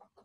あっ。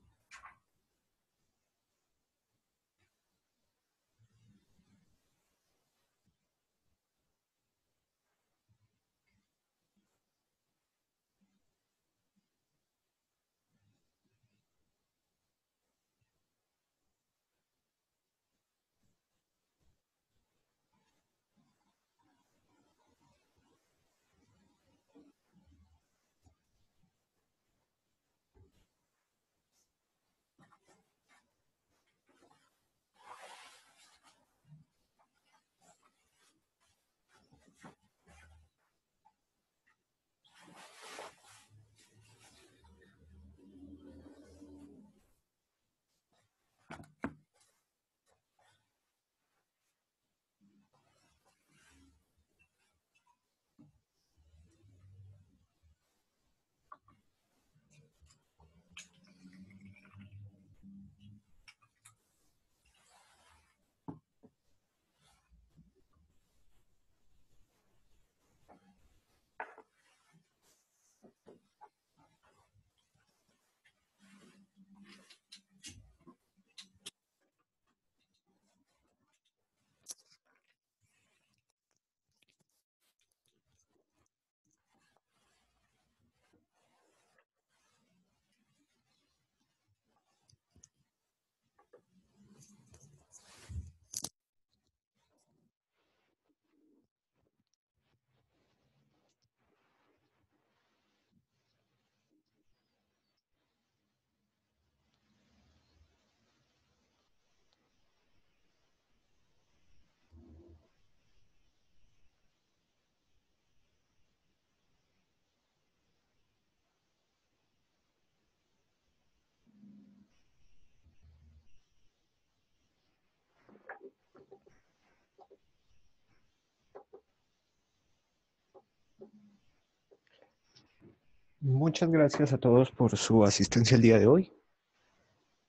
Muchas gracias a todos por su asistencia el día de hoy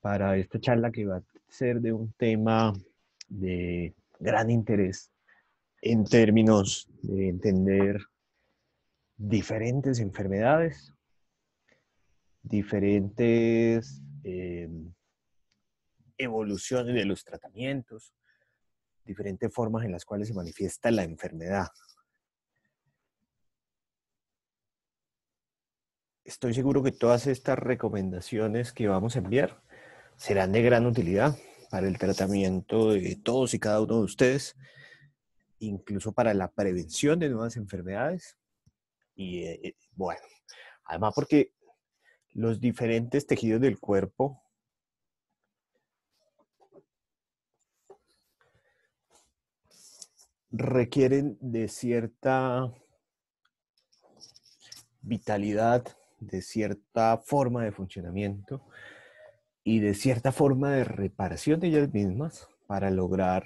para esta charla que va a ser de un tema de gran interés en términos de entender diferentes enfermedades, diferentes em, evoluciones de los tratamientos, diferentes formas en las cuales se manifiesta la enfermedad, estoy seguro que todas estas recomendaciones que vamos a enviar serán de gran utilidad para el tratamiento de todos y cada uno de ustedes, incluso para la prevención de nuevas enfermedades. Y eh, eh, bueno, además porque los diferentes tejidos del cuerpo requieren de cierta vitalidad de cierta forma de funcionamiento y de cierta forma de reparación de ellas mismas para lograr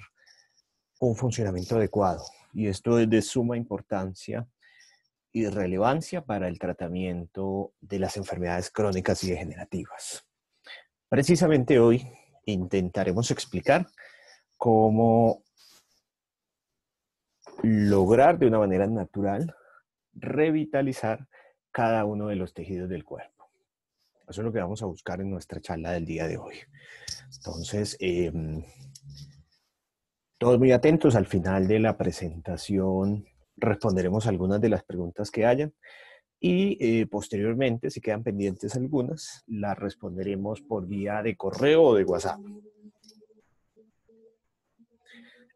un funcionamiento adecuado. Y esto es de suma importancia y relevancia para el tratamiento de las enfermedades crónicas y degenerativas. Precisamente hoy intentaremos explicar cómo lograr de una manera natural revitalizar cada uno de los tejidos del cuerpo. Eso es lo que vamos a buscar en nuestra charla del día de hoy. Entonces, em, todos muy atentos. Al final de la presentación responderemos algunas de las preguntas que hayan y eh, posteriormente, si quedan pendientes algunas, las responderemos por vía de correo o de WhatsApp.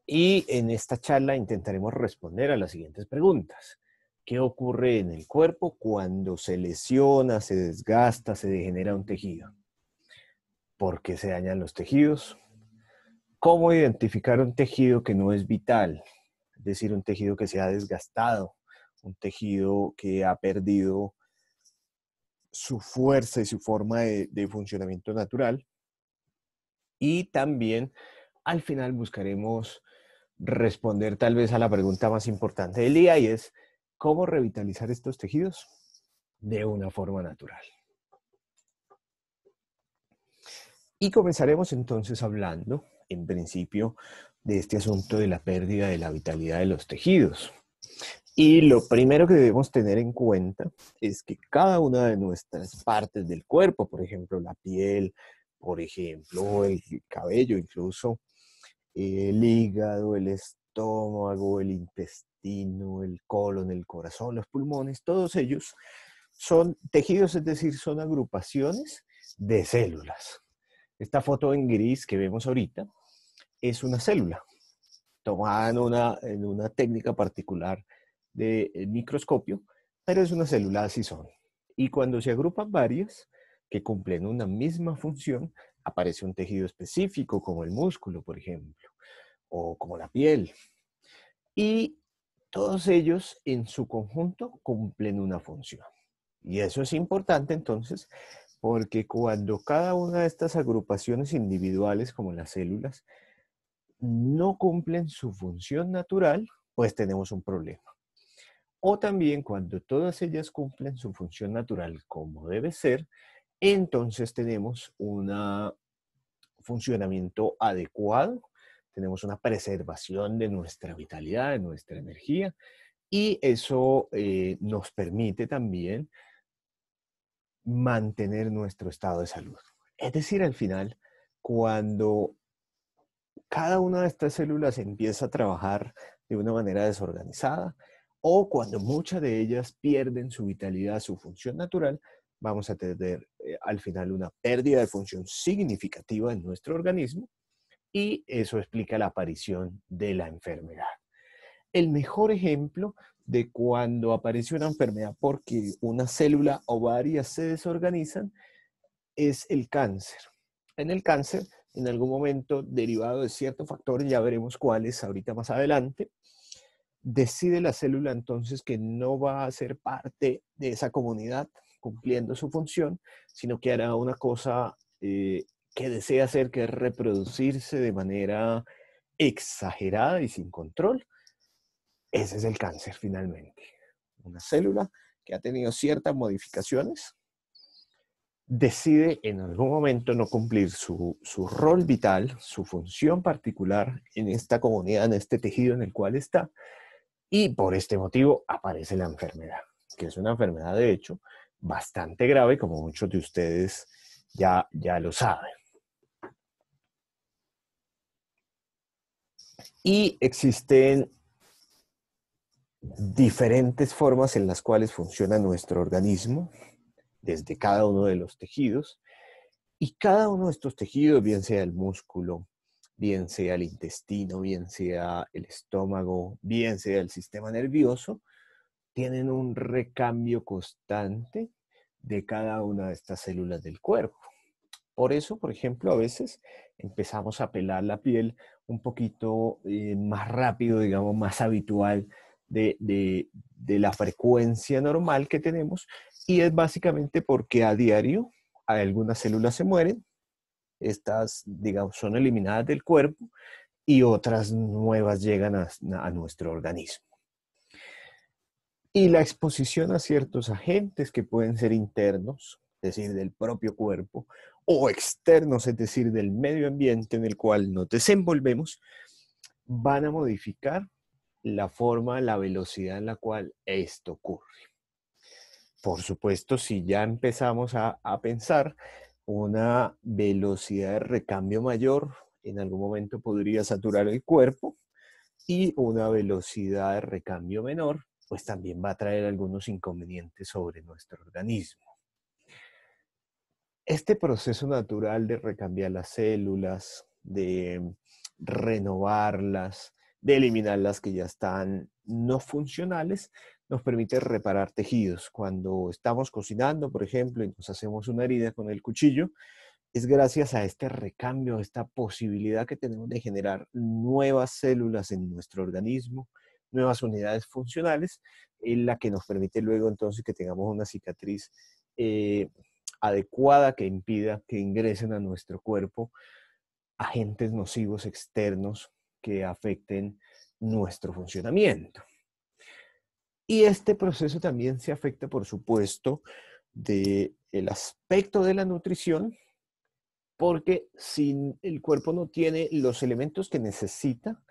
Y en esta charla intentaremos responder a las siguientes preguntas. ¿Qué ocurre en el cuerpo cuando se lesiona, se desgasta, se degenera un tejido? ¿Por qué se dañan los tejidos? ¿Cómo identificar un tejido que no es vital? Es decir, un tejido que se ha desgastado, un tejido que ha perdido su fuerza y su forma de, funcionamiento natural. Y también al final buscaremos responder tal vez a la pregunta más importante del día y es, ¿Cómo revitalizar estos tejidos? De una forma natural. Y comenzaremos entonces hablando, en principio, de este asunto de la pérdida de la vitalidad de los tejidos. Y lo primero que debemos tener en cuenta es que cada una de nuestras partes del cuerpo, por ejemplo, la piel, por ejemplo, el cabello, incluso el hígado, el estómago, el intestino, el colon, el corazón, los pulmones, todos ellos son tejidos, es decir, son agrupaciones de células. Esta foto en gris que vemos ahorita es una célula, tomada en una, en una técnica particular de eh, microscopio, pero es una célula, así son. Y cuando se agrupan varias que cumplen una misma función, aparece un tejido específico como el músculo, por ejemplo, o como la piel. Y todos ellos en su conjunto cumplen una función. Y eso es importante entonces porque cuando cada una de estas agrupaciones individuales como las células no cumplen su función natural, pues tenemos un problema. O también cuando todas ellas cumplen su función natural como debe ser, entonces tenemos un funcionamiento adecuado tenemos una preservación de nuestra vitalidad, de nuestra energía, y eso eh, nos permite también mantener nuestro estado de salud. Es decir, al final, cuando cada una de estas células empieza a trabajar de una manera desorganizada o cuando muchas de ellas pierden su vitalidad, su función natural, vamos a tener eh, al final una pérdida de función significativa en nuestro organismo y eso explica la aparición de la enfermedad. El mejor ejemplo de cuando aparece una enfermedad porque una célula o varias se desorganizan es el cáncer. En el cáncer, en algún momento, derivado de ciertos factores, ya veremos cuáles ahorita más adelante, decide la célula entonces que no va a ser parte de esa comunidad cumpliendo su función, sino que hará una cosa eh, que desea hacer, que es reproducirse de manera exagerada y sin control. Ese es el cáncer finalmente. Una célula que ha tenido ciertas modificaciones decide en algún momento no cumplir su, su rol vital, su función particular en esta comunidad, en este tejido en el cual está, y por este motivo aparece la enfermedad, que es una enfermedad de hecho bastante grave, como muchos de ustedes ya, ya lo saben. Y existen diferentes formas en las cuales funciona nuestro organismo, desde cada uno de los tejidos. Y cada uno de estos tejidos, bien sea el músculo, bien sea el intestino, bien sea el estómago, bien sea el sistema nervioso, tienen un recambio constante de cada una de estas células del cuerpo. Por eso, por ejemplo, a veces empezamos a pelar la piel un poquito eh, más rápido, digamos, más habitual de, la frecuencia normal que tenemos y es básicamente porque a diario algunas células se mueren, estas, digamos, son eliminadas del cuerpo y otras nuevas llegan a nuestro organismo. Y la exposición a ciertos agentes que pueden ser internos es decir, del propio cuerpo, o externos, es decir, del medio ambiente en el cual nos desenvolvemos, van a modificar la forma, la velocidad en la cual esto ocurre. Por supuesto, si ya empezamos a, a pensar una velocidad de recambio mayor, en algún momento podría saturar el cuerpo y una velocidad de recambio menor, pues también va a traer algunos inconvenientes sobre nuestro organismo este proceso natural de recambiar las células, de mm, renovarlas, de eliminar las que ya están no funcionales, nos permite reparar tejidos. Cuando estamos cocinando, por ejemplo, y nos hacemos una herida con el cuchillo, es gracias a este recambio, esta posibilidad que tenemos de generar nuevas células en nuestro organismo, nuevas unidades funcionales, en la que nos permite luego entonces que tengamos una cicatriz eh, adecuada que impida que ingresen a nuestro cuerpo agentes nocivos externos que afecten nuestro funcionamiento. Y este proceso también se afecta, por supuesto, del aspecto de la nutrición, porque si el cuerpo no tiene los elementos que necesita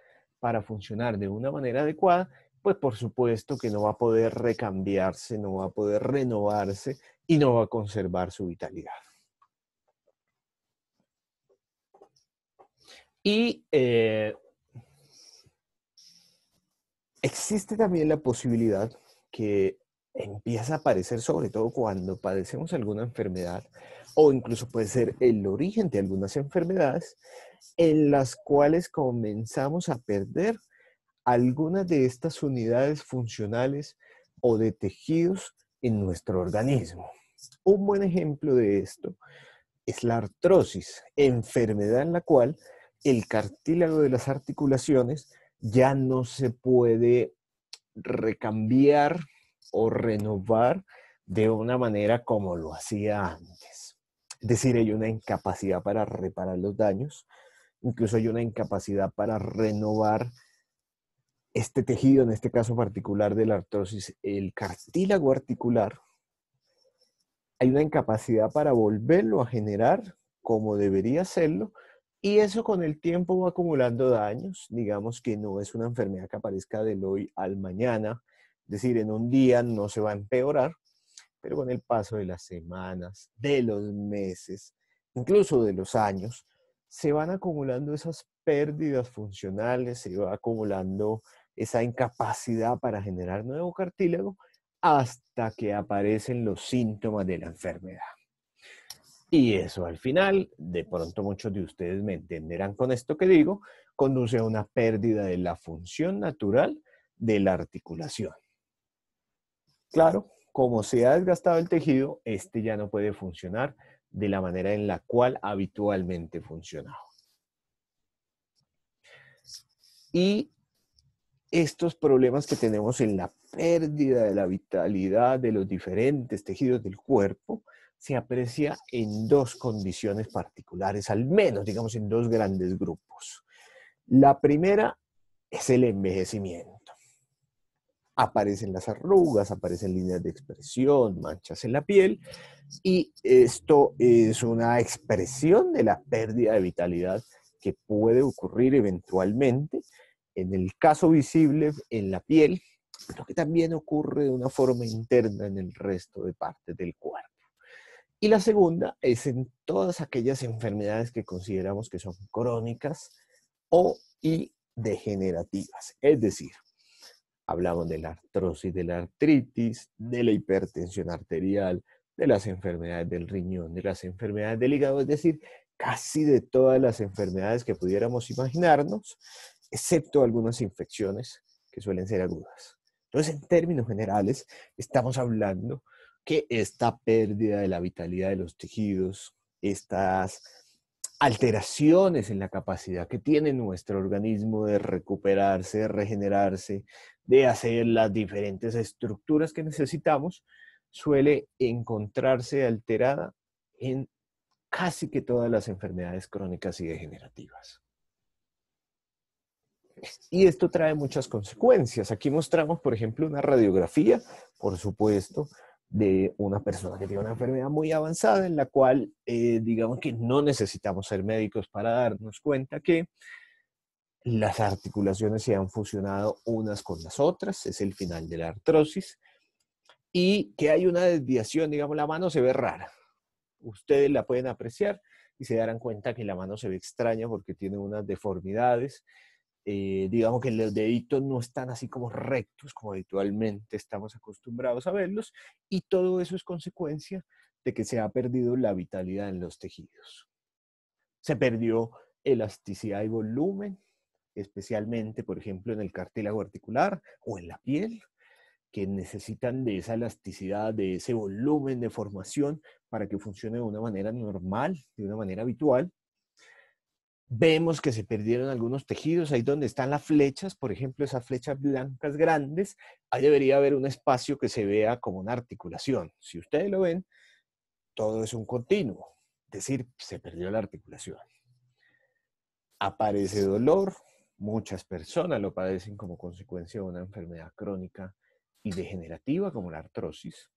para funcionar de una manera adecuada, pues por supuesto que no va a poder recambiarse, no va a poder renovarse y no va a conservar su vitalidad. Y eh, existe también la posibilidad que empieza a aparecer, sobre todo cuando padecemos alguna enfermedad, o incluso puede ser el origen de algunas enfermedades, en las cuales comenzamos a perder algunas de estas unidades funcionales o de tejidos en nuestro organismo. Un buen ejemplo de esto es la artrosis, enfermedad en la cual el cartílago de las articulaciones ya no se puede recambiar o renovar de una manera como lo hacía antes. Es decir, hay una incapacidad para reparar los daños, incluso hay una incapacidad para renovar este tejido, en este caso particular de la artrosis, el cartílago articular, hay una incapacidad para volverlo a generar como debería hacerlo y eso con el tiempo va acumulando daños. Digamos que no es una enfermedad que aparezca del hoy al mañana, es decir, en un día no se va a empeorar, pero con el paso de las semanas, de los meses, incluso de los años, se van acumulando esas pérdidas funcionales, se va acumulando esa incapacidad para generar nuevo cartílago hasta que aparecen los síntomas de la enfermedad. Y eso al final, de pronto muchos de ustedes me entenderán con esto que digo, conduce a una pérdida de la función natural de la articulación. Claro, como se ha desgastado el tejido, este ya no puede funcionar de la manera en la cual habitualmente funcionaba. Y estos problemas que tenemos en la pérdida de la vitalidad de los diferentes tejidos del cuerpo se aprecia en dos condiciones particulares, al menos, digamos, en dos grandes grupos. La primera es el envejecimiento. Aparecen las arrugas, aparecen líneas de expresión, manchas en la piel, y esto es una expresión de la pérdida de vitalidad que puede ocurrir eventualmente en el caso visible en la piel lo que también ocurre de una forma interna en el resto de partes del cuerpo. Y la segunda es en todas aquellas enfermedades que consideramos que son crónicas o y degenerativas. Es decir, hablamos de la artrosis, de la artritis, de la hipertensión arterial, de las enfermedades del riñón, de las enfermedades del hígado, es decir, casi de todas las enfermedades que pudiéramos imaginarnos, excepto algunas infecciones que suelen ser agudas. Entonces, en términos generales, estamos hablando que esta pérdida de la vitalidad de los tejidos, estas alteraciones en la capacidad que tiene nuestro organismo de recuperarse, de regenerarse, de hacer las diferentes estructuras que necesitamos, suele encontrarse alterada en casi que todas las enfermedades crónicas y degenerativas. Y esto trae muchas consecuencias. Aquí mostramos, por ejemplo, una radiografía, por supuesto, de una persona que tiene una enfermedad muy avanzada en la cual, eh, digamos que no necesitamos ser médicos para darnos cuenta que las articulaciones se han fusionado unas con las otras, es el final de la artrosis, y que hay una desviación, digamos, la mano se ve rara. Ustedes la pueden apreciar y se darán cuenta que la mano se ve extraña porque tiene unas deformidades eh, digamos que los deditos no están así como rectos como habitualmente estamos acostumbrados a verlos y todo eso es consecuencia de que se ha perdido la vitalidad en los tejidos. Se perdió elasticidad y volumen, especialmente, por ejemplo, en el cartílago articular o en la piel, que necesitan de esa elasticidad, de ese volumen de formación para que funcione de una manera normal, de una manera habitual. Vemos que se perdieron algunos tejidos, ahí donde están las flechas, por ejemplo, esas flechas blancas grandes, ahí debería haber un espacio que se vea como una articulación. Si ustedes lo ven, todo es un continuo, es decir, se perdió la articulación. Aparece dolor, muchas personas lo padecen como consecuencia de una enfermedad crónica y degenerativa como la artrosis.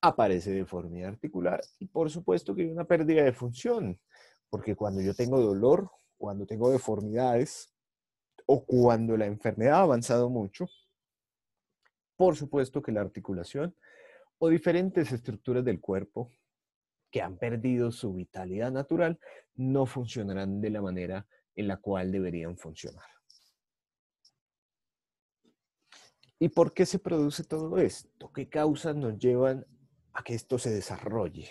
Aparece deformidad articular y por supuesto que hay una pérdida de función porque cuando yo tengo dolor, cuando tengo deformidades o cuando la enfermedad ha avanzado mucho, por supuesto que la articulación o diferentes estructuras del cuerpo que han perdido su vitalidad natural no funcionarán de la manera en la cual deberían funcionar. ¿Y por qué se produce todo esto? ¿Qué causas nos llevan a que esto se desarrolle?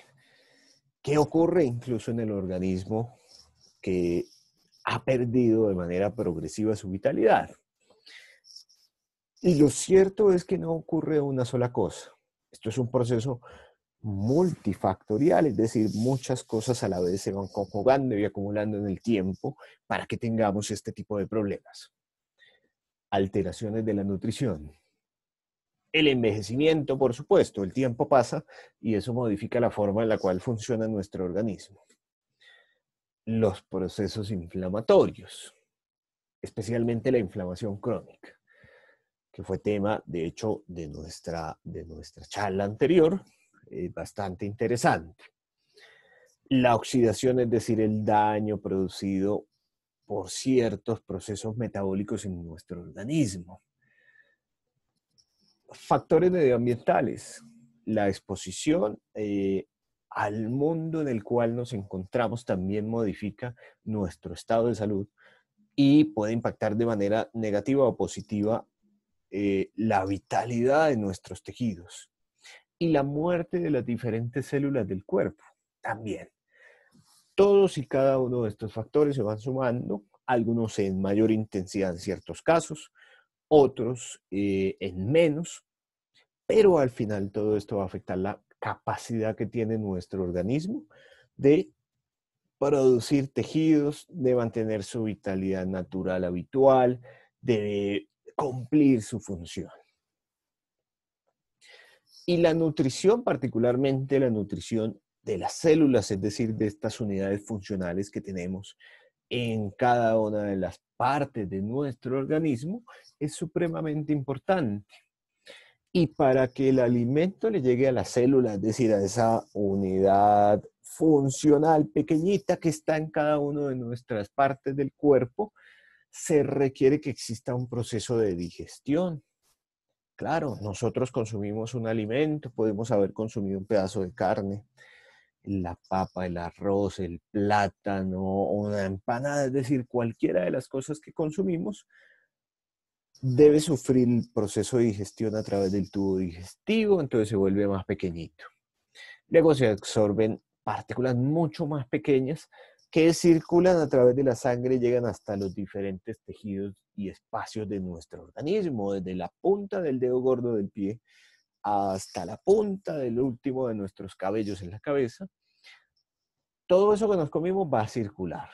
¿Qué ocurre incluso en el organismo que ha perdido de manera progresiva su vitalidad? Y lo cierto es que no ocurre una sola cosa. Esto es un proceso multifactorial, es decir, muchas cosas a la vez se van conjugando y acumulando en el tiempo para que tengamos este tipo de problemas. Alteraciones de la nutrición, el envejecimiento, por supuesto, el tiempo pasa y eso modifica la forma en la cual funciona nuestro organismo. Los procesos inflamatorios, especialmente la inflamación crónica, que fue tema, de hecho, de nuestra, de nuestra charla anterior, bastante interesante. La oxidación, es decir, el daño producido por ciertos procesos metabólicos en nuestro organismo factores medioambientales, la exposición eh, al mundo en el cual nos encontramos también modifica nuestro estado de salud y puede impactar de manera negativa o positiva eh, la vitalidad de nuestros tejidos y la muerte de las diferentes células del cuerpo también. Todos y cada uno de estos factores se van sumando, algunos en mayor intensidad en ciertos casos, otros eh, en menos, pero al final todo esto va a afectar la capacidad que tiene nuestro organismo de producir tejidos, de mantener su vitalidad natural habitual, de cumplir su función. Y la nutrición, particularmente la nutrición de las células, es decir, de estas unidades funcionales que tenemos en cada una de las partes de nuestro organismo es supremamente importante. Y para que el alimento le llegue a las célula es decir, a esa unidad funcional pequeñita que está en cada una de nuestras partes del cuerpo, se requiere que exista un proceso de digestión. Claro, nosotros consumimos un alimento, podemos haber consumido un pedazo de carne, la papa, el arroz, el plátano una empanada, es decir, cualquiera de las cosas que consumimos, debe sufrir el proceso de digestión a través del tubo digestivo, entonces se vuelve más pequeñito. Luego se absorben partículas mucho más pequeñas que circulan a través de la sangre y llegan hasta los diferentes tejidos y espacios de nuestro organismo, desde la punta del dedo gordo del pie hasta la punta del último de nuestros cabellos en la cabeza, todo eso que nos comimos va a circular.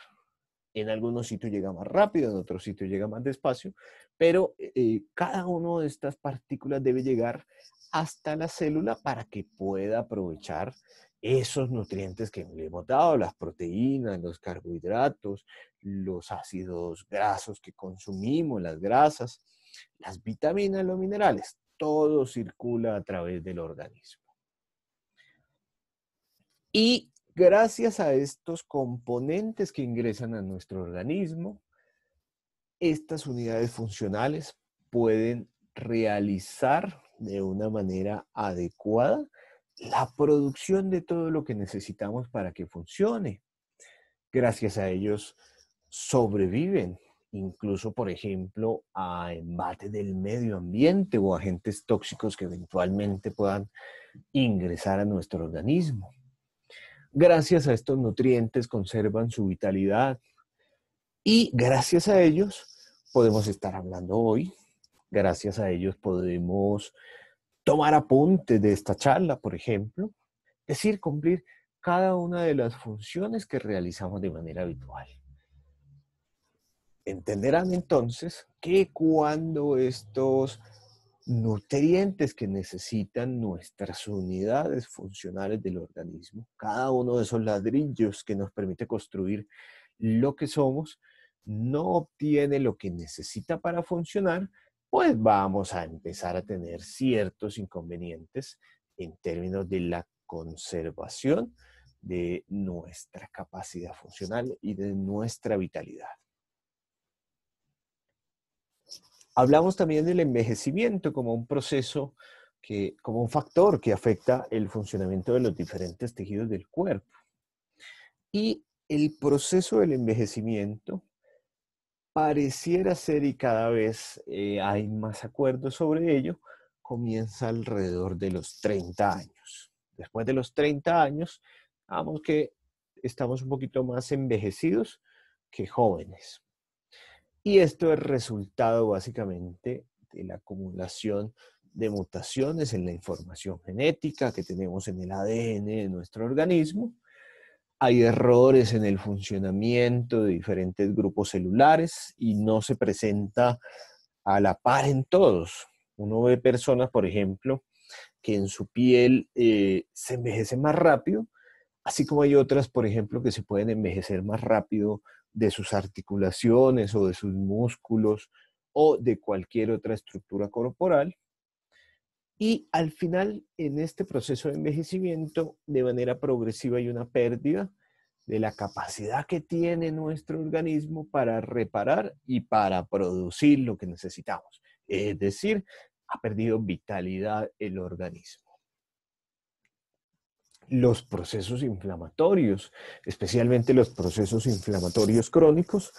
En algunos sitios llega más rápido, en otros sitios llega más despacio, pero eh, cada una de estas partículas debe llegar hasta la célula para que pueda aprovechar esos nutrientes que le hemos dado, las proteínas, los carbohidratos, los ácidos grasos que consumimos, las grasas, las vitaminas, los minerales todo circula a través del organismo. Y gracias a estos componentes que ingresan a nuestro organismo, estas unidades funcionales pueden realizar de una manera adecuada la producción de todo lo que necesitamos para que funcione. Gracias a ellos sobreviven incluso, por ejemplo, a embate del medio ambiente o agentes tóxicos que eventualmente puedan ingresar a nuestro organismo. Gracias a estos nutrientes conservan su vitalidad y gracias a ellos podemos estar hablando hoy, gracias a ellos podemos tomar apuntes de esta charla, por ejemplo, es decir, cumplir cada una de las funciones que realizamos de manera habitual. Entenderán entonces que cuando estos nutrientes que necesitan nuestras unidades funcionales del organismo, cada uno de esos ladrillos que nos permite construir lo que somos, no obtiene lo que necesita para funcionar, pues vamos a empezar a tener ciertos inconvenientes en términos de la conservación de nuestra capacidad funcional y de nuestra vitalidad. Hablamos también del envejecimiento como un proceso, que, como un factor que afecta el funcionamiento de los diferentes tejidos del cuerpo. Y el proceso del envejecimiento pareciera ser, y cada vez eh, hay más acuerdos sobre ello, comienza alrededor de los 30 años. Después de los 30 años, vamos que estamos un poquito más envejecidos que jóvenes. Y esto es resultado básicamente de la acumulación de mutaciones en la información genética que tenemos en el ADN de nuestro organismo. Hay errores en el funcionamiento de diferentes grupos celulares y no se presenta a la par en todos. Uno ve personas, por ejemplo, que en su piel eh, se envejece más rápido, así como hay otras, por ejemplo, que se pueden envejecer más rápido de sus articulaciones o de sus músculos o de cualquier otra estructura corporal. Y al final, en este proceso de envejecimiento, de manera progresiva hay una pérdida de la capacidad que tiene nuestro organismo para reparar y para producir lo que necesitamos. Es decir, ha perdido vitalidad el organismo los procesos inflamatorios, especialmente los procesos inflamatorios crónicos,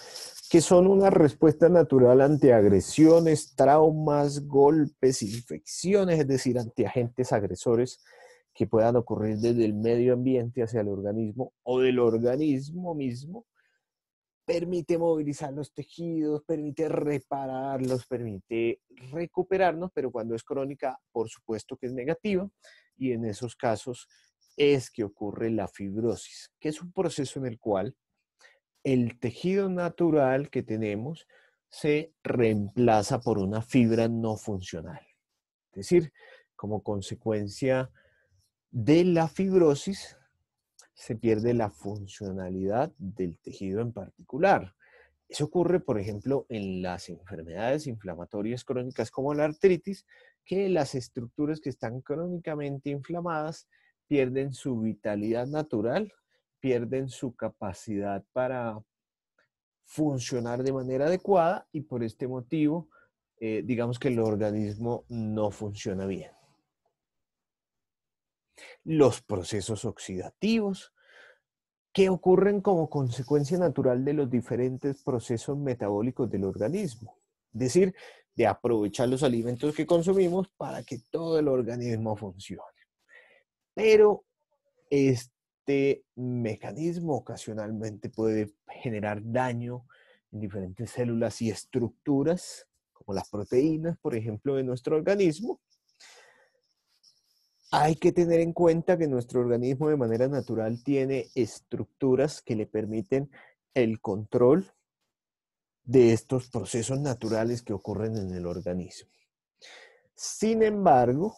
que son una respuesta natural ante agresiones, traumas, golpes, infecciones, es decir, ante agentes agresores que puedan ocurrir desde el medio ambiente hacia el organismo o del organismo mismo, permite movilizar los tejidos, permite repararlos, permite recuperarnos, pero cuando es crónica, por supuesto que es negativa y en esos casos es que ocurre la fibrosis, que es un proceso en el cual el tejido natural que tenemos se reemplaza por una fibra no funcional. Es decir, como consecuencia de la fibrosis, se pierde la funcionalidad del tejido en particular. Eso ocurre, por ejemplo, en las enfermedades inflamatorias crónicas como la artritis, que las estructuras que están crónicamente inflamadas pierden su vitalidad natural, pierden su capacidad para funcionar de manera adecuada y por este motivo, eh, digamos que el organismo no funciona bien. Los procesos oxidativos, que ocurren como consecuencia natural de los diferentes procesos metabólicos del organismo. Es decir, de aprovechar los alimentos que consumimos para que todo el organismo funcione pero este mecanismo ocasionalmente puede generar daño en diferentes células y estructuras, como las proteínas, por ejemplo, de nuestro organismo. Hay que tener en cuenta que nuestro organismo de manera natural tiene estructuras que le permiten el control de estos procesos naturales que ocurren en el organismo. Sin embargo,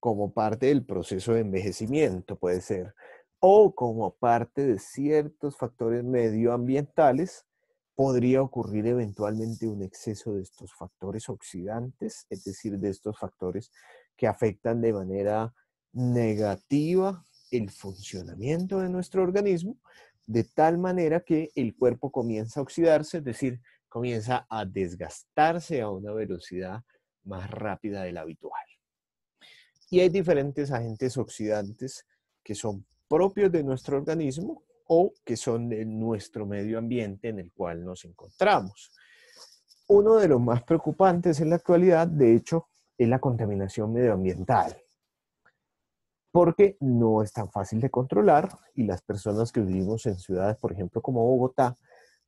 como parte del proceso de envejecimiento, puede ser, o como parte de ciertos factores medioambientales, podría ocurrir eventualmente un exceso de estos factores oxidantes, es decir, de estos factores que afectan de manera negativa el funcionamiento de nuestro organismo, de tal manera que el cuerpo comienza a oxidarse, es decir, comienza a desgastarse a una velocidad más rápida de la habitual. Y hay diferentes agentes oxidantes que son propios de nuestro organismo o que son de nuestro medio ambiente en el cual nos encontramos. Uno de los más preocupantes en la actualidad, de hecho, es la contaminación medioambiental, porque no es tan fácil de controlar y las personas que vivimos en ciudades, por ejemplo, como Bogotá,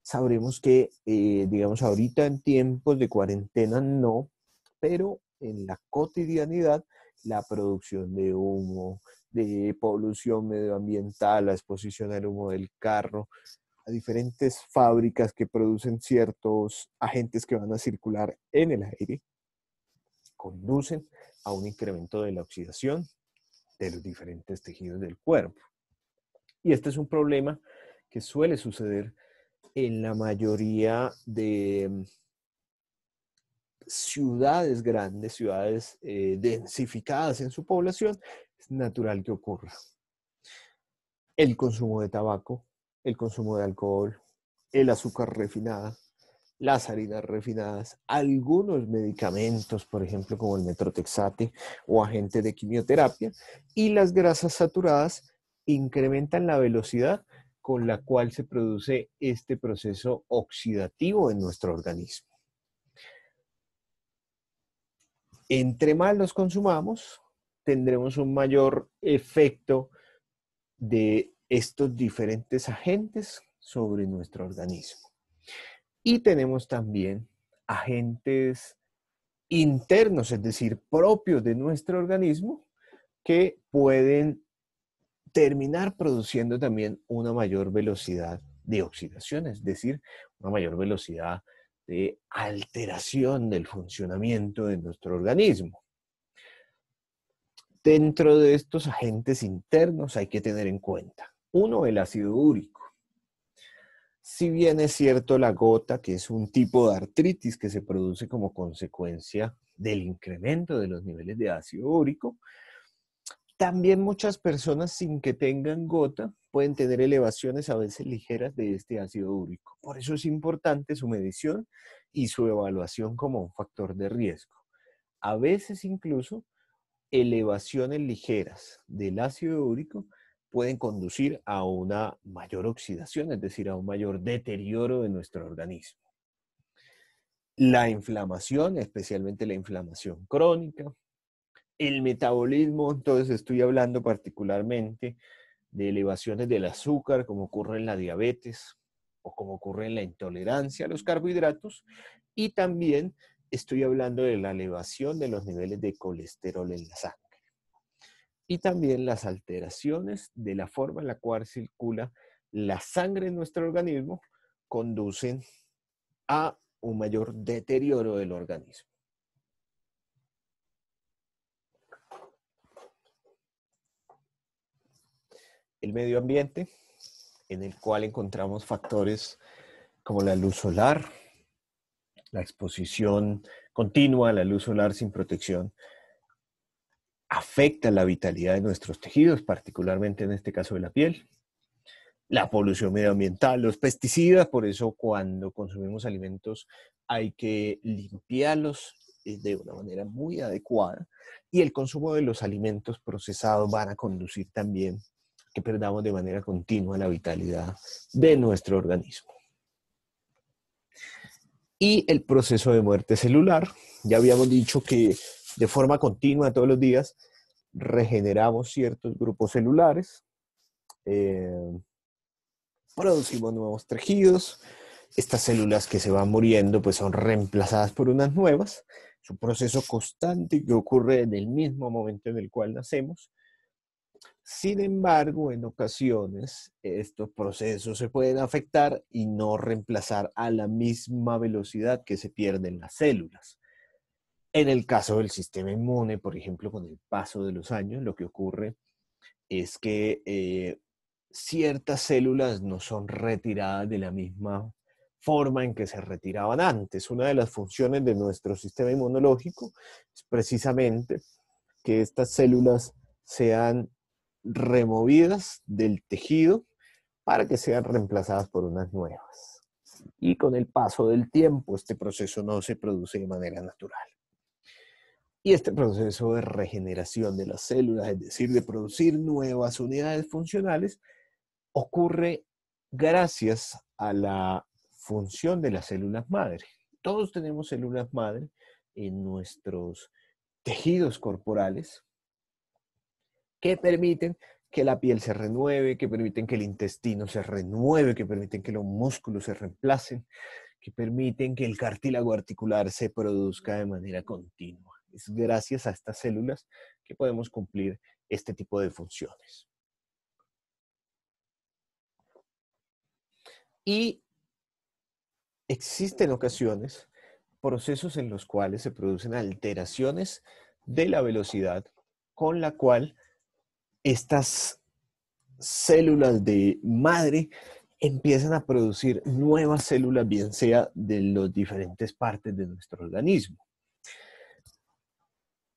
sabremos que, eh, digamos, ahorita en tiempos de cuarentena no, pero en la cotidianidad la producción de humo, de polución medioambiental, la exposición al humo del carro, a diferentes fábricas que producen ciertos agentes que van a circular en el aire, conducen a un incremento de la oxidación de los diferentes tejidos del cuerpo. Y este es un problema que suele suceder en la mayoría de ciudades grandes, ciudades eh, densificadas en su población, es natural que ocurra. El consumo de tabaco, el consumo de alcohol, el azúcar refinada, las harinas refinadas, algunos medicamentos, por ejemplo, como el metrotexate o agentes de quimioterapia, y las grasas saturadas incrementan la velocidad con la cual se produce este proceso oxidativo en nuestro organismo. entre más los consumamos, tendremos un mayor efecto de estos diferentes agentes sobre nuestro organismo. Y tenemos también agentes internos, es decir, propios de nuestro organismo, que pueden terminar produciendo también una mayor velocidad de oxidación, es decir, una mayor velocidad de de alteración del funcionamiento de nuestro organismo. Dentro de estos agentes internos hay que tener en cuenta, uno, el ácido úrico. Si bien es cierto la gota, que es un tipo de artritis que se produce como consecuencia del incremento de los niveles de ácido úrico, también muchas personas sin que tengan gota pueden tener elevaciones a veces ligeras de este ácido úrico. Por eso es importante su medición y su evaluación como un factor de riesgo. A veces incluso elevaciones ligeras del ácido úrico pueden conducir a una mayor oxidación, es decir, a un mayor deterioro de nuestro organismo. La inflamación, especialmente la inflamación crónica, el metabolismo, entonces estoy hablando particularmente de elevaciones del azúcar, como ocurre en la diabetes o como ocurre en la intolerancia a los carbohidratos, y también estoy hablando de la elevación de los niveles de colesterol en la sangre. Y también las alteraciones de la forma en la cual circula la sangre en nuestro organismo conducen a un mayor deterioro del organismo. el medio ambiente, en el cual encontramos factores como la luz solar, la exposición continua a la luz solar sin protección, afecta la vitalidad de nuestros tejidos, particularmente en este caso de la piel. La polución medioambiental, los pesticidas, por eso cuando consumimos alimentos hay que limpiarlos eh, de una manera muy adecuada y el consumo de los alimentos procesados van a conducir también que perdamos de manera continua la vitalidad de nuestro organismo. Y el proceso de muerte celular, ya habíamos dicho que de forma continua todos los días regeneramos ciertos grupos celulares, eh, producimos nuevos tejidos, estas células que se van muriendo pues son reemplazadas por unas nuevas, es un proceso constante que ocurre en el mismo momento en el cual nacemos sin embargo, en ocasiones estos procesos se pueden afectar y no reemplazar a la misma velocidad que se pierden las células. En el caso del sistema inmune, por ejemplo, con el paso de los años, lo que ocurre es que eh, ciertas células no son retiradas de la misma forma en que se retiraban antes. Una de las funciones de nuestro sistema inmunológico es precisamente que estas células sean removidas del tejido para que sean reemplazadas por unas nuevas. Y con el paso del tiempo, este proceso no se produce de manera natural. Y este proceso de regeneración de las células, es decir, de producir nuevas unidades funcionales, ocurre gracias a la función de las células madre. Todos tenemos células madre en nuestros tejidos corporales, que permiten que la piel se renueve, que permiten que el intestino se renueve, que permiten que los músculos se reemplacen, que permiten que el cartílago articular se produzca de manera continua. Es gracias a estas células que podemos cumplir este tipo de funciones. Y existen ocasiones procesos en los cuales se producen alteraciones de la velocidad con la cual estas células de madre empiezan a producir nuevas células, bien sea de las diferentes partes de nuestro organismo.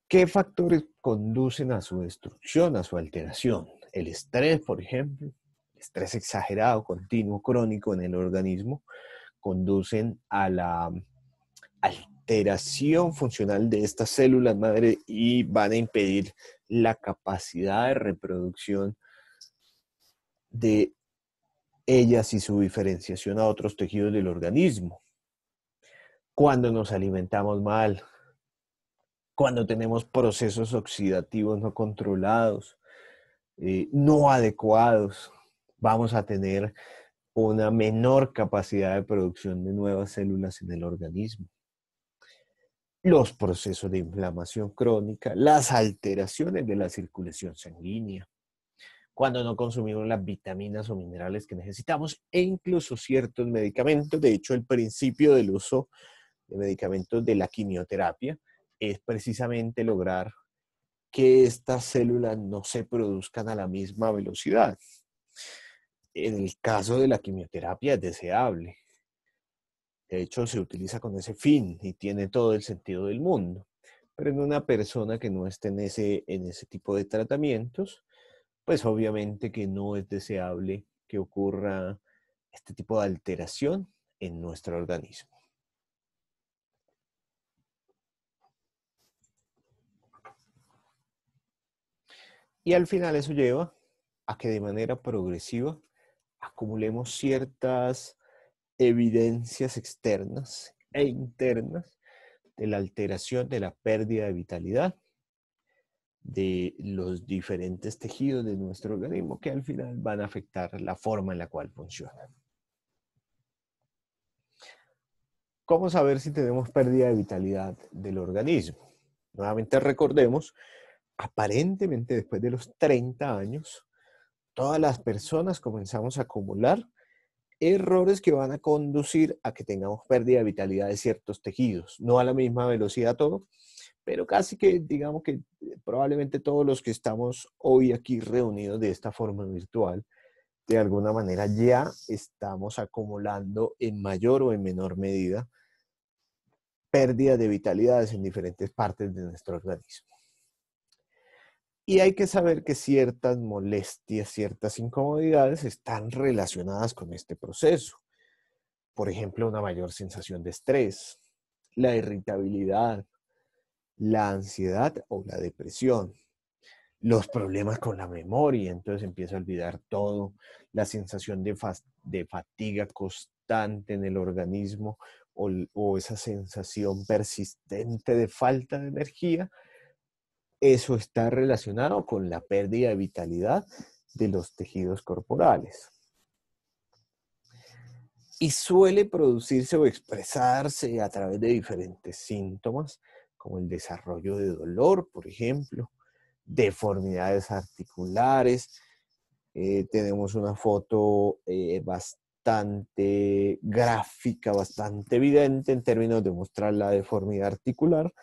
¿Qué factores conducen a su destrucción, a su alteración? El estrés, por ejemplo, estrés exagerado, continuo, crónico en el organismo, conducen a la, al alteración funcional de estas células madre y van a impedir la capacidad de reproducción de ellas y su diferenciación a otros tejidos del organismo. Cuando nos alimentamos mal, cuando tenemos procesos oxidativos no controlados, eh, no adecuados, vamos a tener una menor capacidad de producción de nuevas células en el organismo los procesos de inflamación crónica, las alteraciones de la circulación sanguínea, cuando no consumimos las vitaminas o minerales que necesitamos e incluso ciertos medicamentos. De hecho, el principio del uso de medicamentos de la quimioterapia es precisamente lograr que estas células no se produzcan a la misma velocidad. En el caso de la quimioterapia es deseable, de hecho, se utiliza con ese fin y tiene todo el sentido del mundo. Pero en una persona que no esté en ese, en ese tipo de tratamientos, pues obviamente que no es deseable que ocurra este tipo de alteración en nuestro organismo. Y al final eso lleva a que de manera progresiva acumulemos ciertas evidencias externas e internas de la alteración de la pérdida de vitalidad de los diferentes tejidos de nuestro organismo que al final van a afectar la forma en la cual funciona ¿Cómo saber si tenemos pérdida de vitalidad del organismo? Nuevamente recordemos, aparentemente después de los 30 años, todas las personas comenzamos a acumular errores que van a conducir a que tengamos pérdida de vitalidad de ciertos tejidos. No a la misma velocidad todo, pero casi que digamos que probablemente todos los que estamos hoy aquí reunidos de esta forma virtual, de alguna manera ya estamos acumulando en mayor o en menor medida pérdida de vitalidades en diferentes partes de nuestro organismo. Y hay que saber que ciertas molestias, ciertas incomodidades están relacionadas con este proceso. Por ejemplo, una mayor sensación de estrés, la irritabilidad, la ansiedad o la depresión, los problemas con la memoria, entonces empieza a olvidar todo, la sensación de, fatiga constante en el organismo o esa sensación persistente de falta de energía eso está relacionado con la pérdida de vitalidad de los tejidos corporales. Y suele producirse o expresarse a través de diferentes síntomas, como el desarrollo de dolor, por ejemplo, deformidades articulares. Eh, tenemos una foto eh, bastante gráfica, bastante evidente en términos de mostrar la deformidad articular,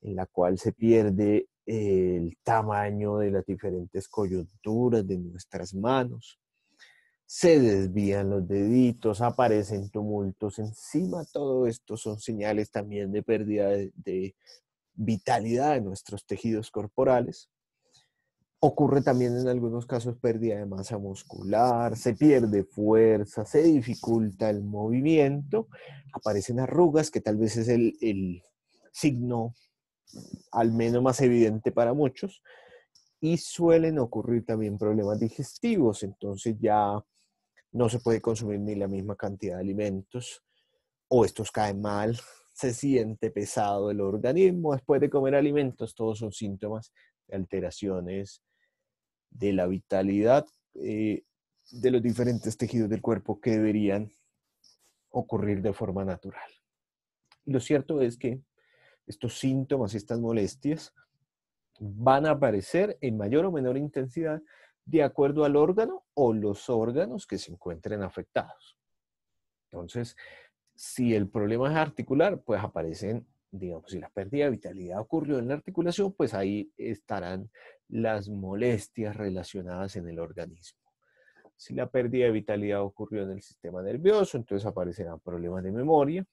en la cual se pierde el tamaño de las diferentes coyunturas de nuestras manos. Se desvían los deditos, aparecen tumultos encima. Todo esto son señales también de pérdida de, vitalidad de nuestros tejidos corporales. Ocurre también en algunos casos pérdida de masa muscular, se pierde fuerza, se dificulta el movimiento, aparecen arrugas, que tal vez es el, el signo al menos más evidente para muchos, y suelen ocurrir también problemas digestivos, entonces ya no se puede consumir ni la misma cantidad de alimentos, o estos caen mal, se siente pesado el organismo después de comer alimentos, todos son síntomas de alteraciones de la vitalidad eh, de los diferentes tejidos del cuerpo que deberían ocurrir de forma natural. Lo cierto es que estos síntomas, y estas molestias, van a aparecer en mayor o menor intensidad de acuerdo al órgano o los órganos que se encuentren afectados. Entonces, si el problema es articular, pues aparecen, digamos, si la pérdida de vitalidad ocurrió en la articulación, pues ahí estarán las molestias relacionadas en el organismo. Si la pérdida de vitalidad ocurrió en el sistema nervioso, entonces aparecerán problemas de memoria,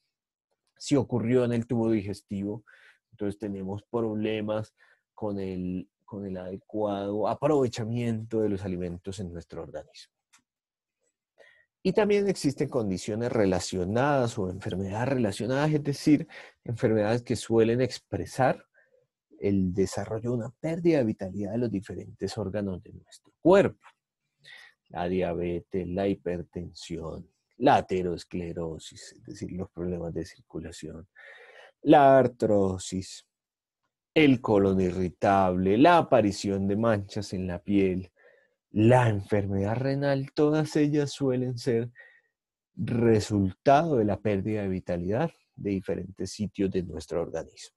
si ocurrió en el tubo digestivo. Entonces tenemos problemas con el, adecuado aprovechamiento de los alimentos en nuestro organismo. Y también existen condiciones relacionadas o enfermedades relacionadas, es decir, enfermedades que suelen expresar el desarrollo de una pérdida de vitalidad de los diferentes órganos de nuestro cuerpo. La diabetes, la hipertensión, la aterosclerosis, es decir, los problemas de circulación, la artrosis, el colon irritable, la aparición de manchas en la piel, la enfermedad renal, todas ellas suelen ser resultado de la pérdida de vitalidad de diferentes sitios de nuestro organismo.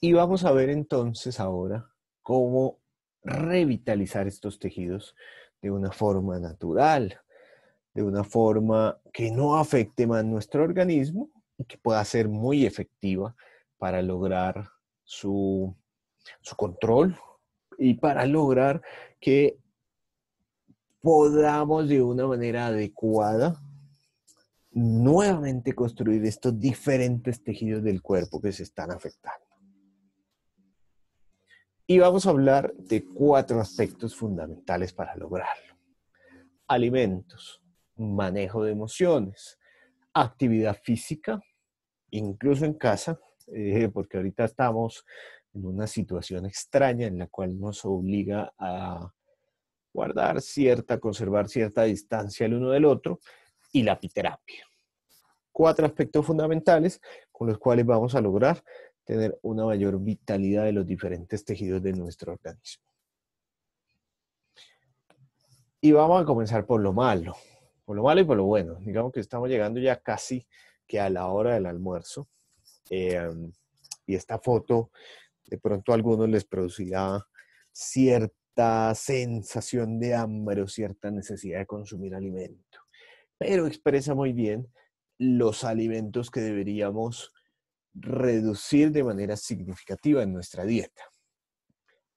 Y vamos a ver entonces ahora cómo revitalizar estos tejidos de una forma natural, de una forma que no afecte más nuestro organismo y que pueda ser muy efectiva para lograr su, su control y para lograr que podamos de una manera adecuada nuevamente construir estos diferentes tejidos del cuerpo que se están afectando. Y vamos a hablar de cuatro aspectos fundamentales para lograrlo. Alimentos, manejo de emociones, actividad física, incluso en casa, eh, porque ahorita estamos en una situación extraña en la cual nos obliga a guardar cierta, conservar cierta distancia el uno del otro, y la apiterapia. Cuatro aspectos fundamentales con los cuales vamos a lograr tener una mayor vitalidad de los diferentes tejidos de nuestro organismo. Y vamos a comenzar por lo malo, por lo malo y por lo bueno. Digamos que estamos llegando ya casi que a la hora del almuerzo. Eh, y esta foto, de pronto a algunos les producirá cierta sensación de hambre o cierta necesidad de consumir alimento. Pero expresa muy bien los alimentos que deberíamos reducir de manera significativa en nuestra dieta.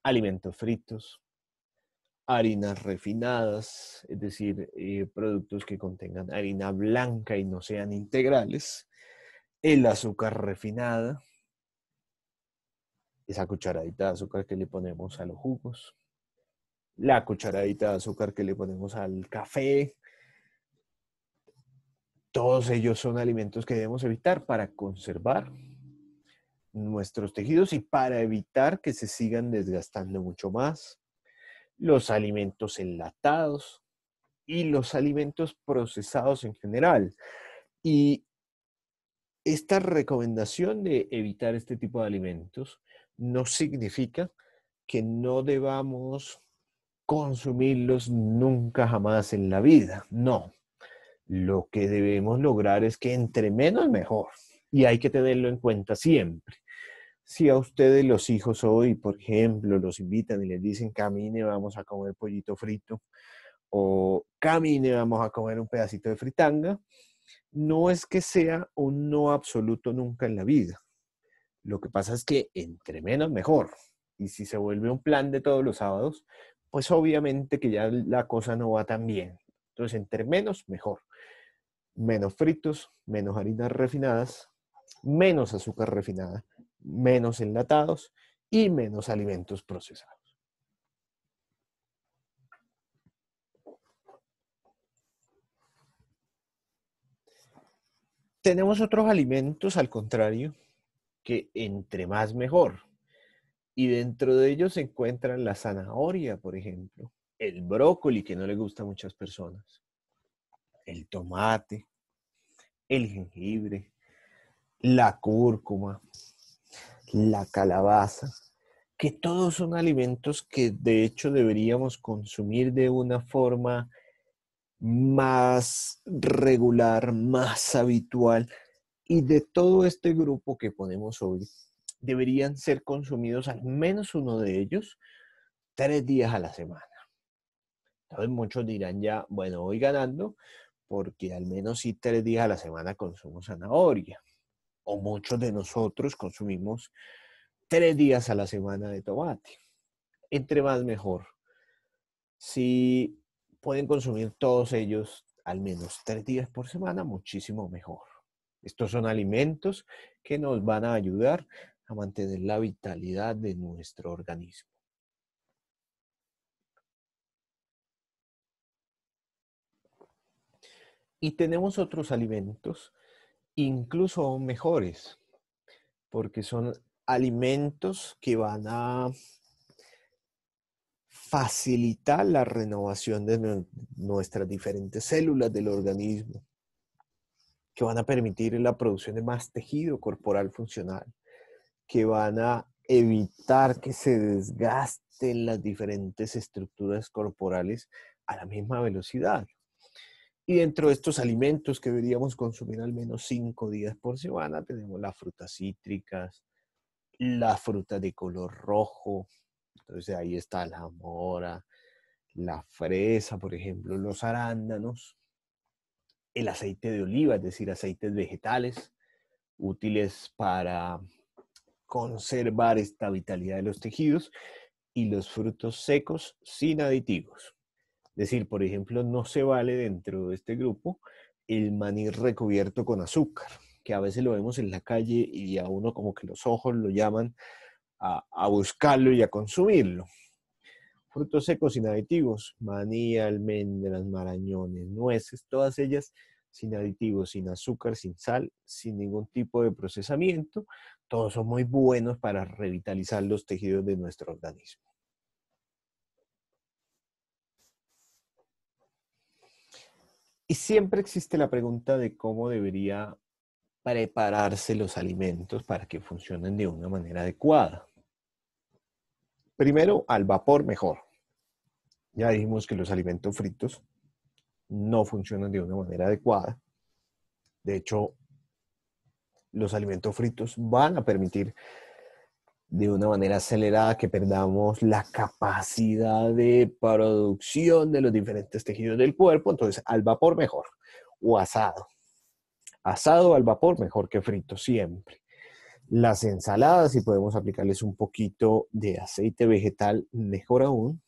Alimentos fritos, harinas refinadas, es decir, eh, productos que contengan harina blanca y no sean integrales, el azúcar refinada, esa cucharadita de azúcar que le ponemos a los jugos, la cucharadita de azúcar que le ponemos al café, todos ellos son alimentos que debemos evitar para conservar nuestros tejidos y para evitar que se sigan desgastando mucho más. Los alimentos enlatados y los alimentos procesados en general. Y esta recomendación de evitar este tipo de alimentos no significa que no debamos consumirlos nunca jamás en la vida. No, lo que debemos lograr es que entre menos mejor y hay que tenerlo en cuenta siempre. Si a ustedes los hijos hoy, por ejemplo, los invitan y les dicen camine, vamos a comer pollito frito o camine, vamos a comer un pedacito de fritanga, no es que sea un no absoluto nunca en la vida. Lo que pasa es que entre menos mejor. Y si se vuelve un plan de todos los sábados, pues obviamente que ya la cosa no va tan bien. Entonces, entre menos, mejor. Menos fritos, menos harinas refinadas, menos azúcar refinada, menos enlatados y menos alimentos procesados. Tenemos otros alimentos, al contrario, que entre más mejor. Y dentro de ellos se encuentran la zanahoria, por ejemplo, el brócoli que no le gusta a muchas personas, el tomate, el jengibre, la cúrcuma, la calabaza, que todos son alimentos que de hecho deberíamos consumir de una forma más regular, más habitual, y de todo este grupo que ponemos hoy, deberían ser consumidos al menos uno de ellos tres días a la semana. Entonces muchos dirán ya, bueno, voy ganando porque al menos si tres días a la semana consumo zanahoria. O muchos de nosotros consumimos tres días a la semana de tomate. Entre más mejor. Si pueden consumir todos ellos al menos tres días por semana, muchísimo mejor. Estos son alimentos que nos van a ayudar a mantener la vitalidad de nuestro organismo. Y tenemos otros alimentos, incluso mejores, porque son alimentos que van a facilitar la renovación de nuestras diferentes células del organismo, que van a permitir la producción de más tejido corporal funcional, que van a evitar que se desgasten las diferentes estructuras corporales a la misma velocidad. Y dentro de estos alimentos que deberíamos consumir al menos cinco días por semana, tenemos las frutas cítricas, las frutas de color rojo, entonces ahí está la mora, la fresa, por ejemplo, los arándanos, el aceite de oliva, es decir, aceites vegetales, útiles para conservar esta vitalidad de los tejidos, y los frutos secos sin aditivos decir, por ejemplo, no se vale dentro de este grupo el maní recubierto con azúcar, que a veces lo vemos en la calle y a uno como que los ojos lo llaman a, a buscarlo y a consumirlo. Frutos secos sin aditivos, maní, almendras, marañones, nueces, todas ellas sin aditivos, sin azúcar, sin sal, sin ningún tipo de procesamiento. Todos son muy buenos para revitalizar los tejidos de nuestro organismo. Y siempre existe la pregunta de cómo debería prepararse los alimentos para que funcionen de una manera adecuada. Primero, al vapor mejor. Ya dijimos que los alimentos fritos no funcionan de una manera adecuada. De hecho, los alimentos fritos van a permitir de una manera acelerada, que perdamos la capacidad de producción de los diferentes tejidos del cuerpo, entonces al vapor mejor o asado. Asado al vapor mejor que frito siempre. Las ensaladas, si podemos aplicarles un poquito de aceite vegetal, mejor aún.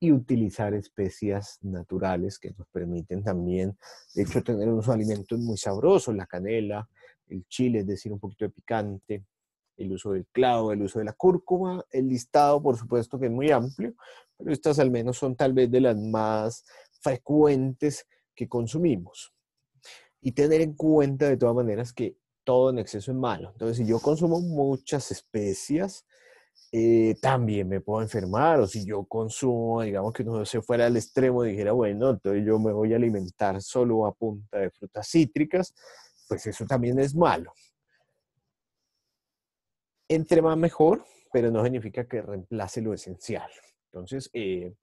Y utilizar especias naturales que nos permiten también, de hecho, tener unos alimentos muy sabrosos, la canela, el chile, es decir, un poquito de picante, el uso del clavo, el uso de la cúrcuma. El listado, por supuesto, que es muy amplio, pero estas al menos son tal vez de las más frecuentes que consumimos. Y tener en cuenta de todas maneras que todo en exceso es malo. Entonces, si yo consumo muchas especias, eh, también me puedo enfermar. O si yo consumo, digamos que uno se fuera al extremo y dijera, bueno, entonces yo me voy a alimentar solo a punta de frutas cítricas, pues eso también es malo entre más mejor, pero no significa que reemplace lo esencial. Entonces, eh,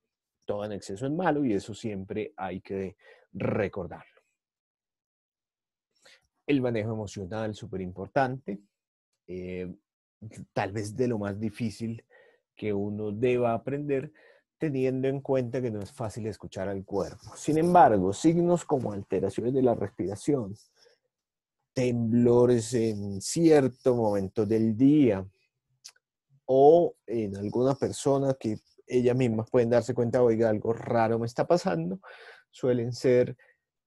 todo en exceso es malo y eso siempre hay que recordarlo. El manejo emocional, súper importante. Eh, tal vez de lo más difícil que uno deba aprender, teniendo en cuenta que no es fácil escuchar al cuerpo. Sin embargo, signos como alteraciones de la respiración, temblores en cierto momento del día o en alguna persona que ellas mismas pueden darse cuenta, oiga, algo raro me está pasando, suelen ser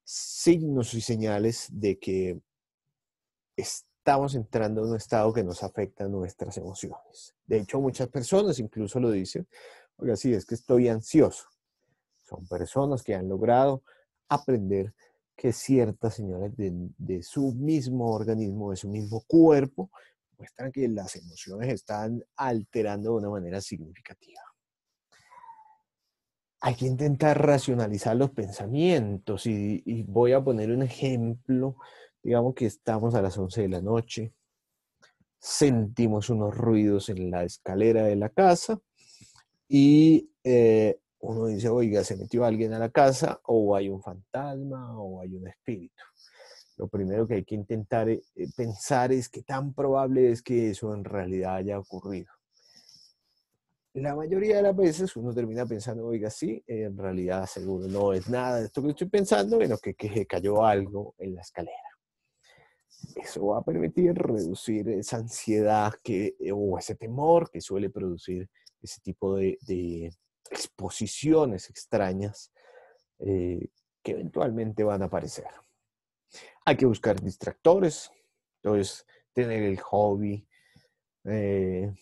signos y señales de que estamos entrando en un estado que nos afecta nuestras emociones. De hecho, muchas personas incluso lo dicen, oiga, sí, es que estoy ansioso. Son personas que han logrado aprender que ciertas señores de, su mismo organismo, de su mismo cuerpo, muestran que las emociones están alterando de una manera significativa. Hay que intentar racionalizar los pensamientos y, voy a poner un ejemplo. Digamos que estamos a las 11 de la noche, sentimos unos ruidos en la escalera de la casa y eh, uno dice, oiga, se metió alguien a la casa o hay un fantasma o hay un espíritu. Lo primero que hay que intentar eh, eh, pensar es qué tan probable es que eso en realidad haya ocurrido. La mayoría de las veces uno termina pensando, oiga, sí, en realidad seguro no es nada de esto que estoy pensando, sino que, que cayó algo en la escalera eso va a permitir reducir esa ansiedad que, eh, o ese temor que suele producir ese tipo de, exposiciones extrañas eh, que eventualmente van a aparecer. Hay que buscar distractores, entonces tener el hobby, eh,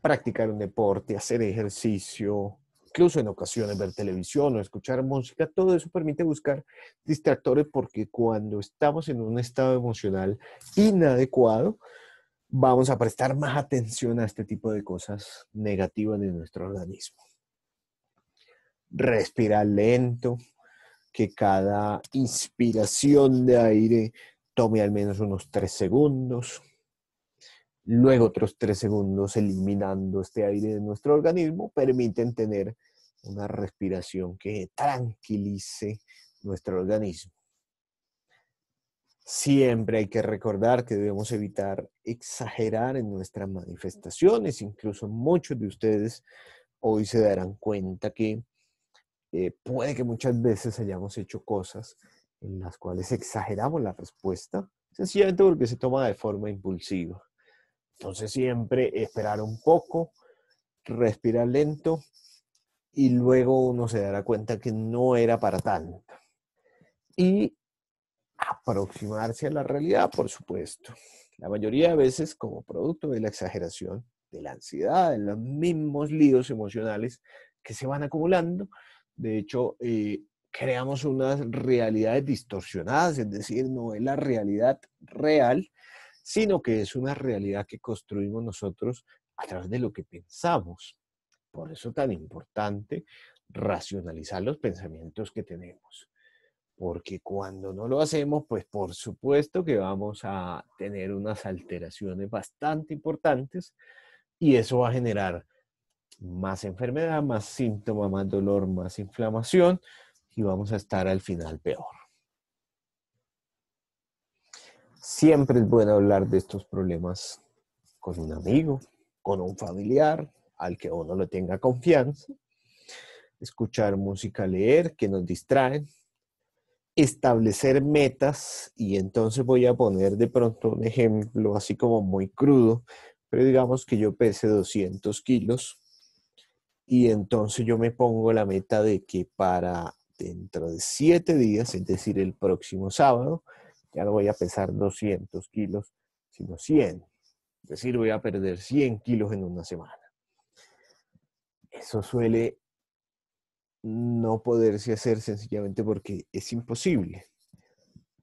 practicar un deporte, hacer ejercicio, incluso en ocasiones ver televisión o escuchar música, todo eso permite buscar distractores porque cuando estamos en un estado emocional inadecuado, vamos a prestar más atención a este tipo de cosas negativas en nuestro organismo respirar lento, que cada inspiración de aire tome al menos unos tres segundos, luego otros tres segundos eliminando este aire de nuestro organismo, permiten tener una respiración que tranquilice nuestro organismo. Siempre hay que recordar que debemos evitar exagerar en nuestras manifestaciones. Incluso muchos de ustedes hoy se darán cuenta que eh, puede que muchas veces hayamos hecho cosas en las cuales exageramos la respuesta, sencillamente porque se toma de forma impulsiva. Entonces siempre esperar un poco, respirar lento y luego uno se dará cuenta que no era para tanto. Y aproximarse a la realidad, por supuesto. La mayoría de veces como producto de la exageración, de la ansiedad, de los mismos líos emocionales que se van acumulando, de hecho, eh, creamos unas realidades distorsionadas, es decir, no es la realidad real, sino que es una realidad que construimos nosotros a través de lo que pensamos. Por eso tan importante racionalizar los pensamientos que tenemos. Porque cuando no lo hacemos, pues por supuesto que vamos a tener unas alteraciones bastante importantes y eso va a generar más enfermedad, más síntoma, más dolor, más inflamación y vamos a estar al final peor. Siempre es bueno hablar de estos problemas con un amigo, con un familiar al que uno le tenga confianza, escuchar música, leer, que nos distraen, establecer metas y entonces voy a poner de pronto un ejemplo así como muy crudo, pero digamos que yo pese 200 kilos y entonces yo me pongo la meta de que para dentro de siete días, es decir, el próximo sábado, ya no voy a pesar 200 kilos, sino 100. Es decir, voy a perder 100 kilos en una semana. Eso suele no poderse hacer sencillamente porque es imposible.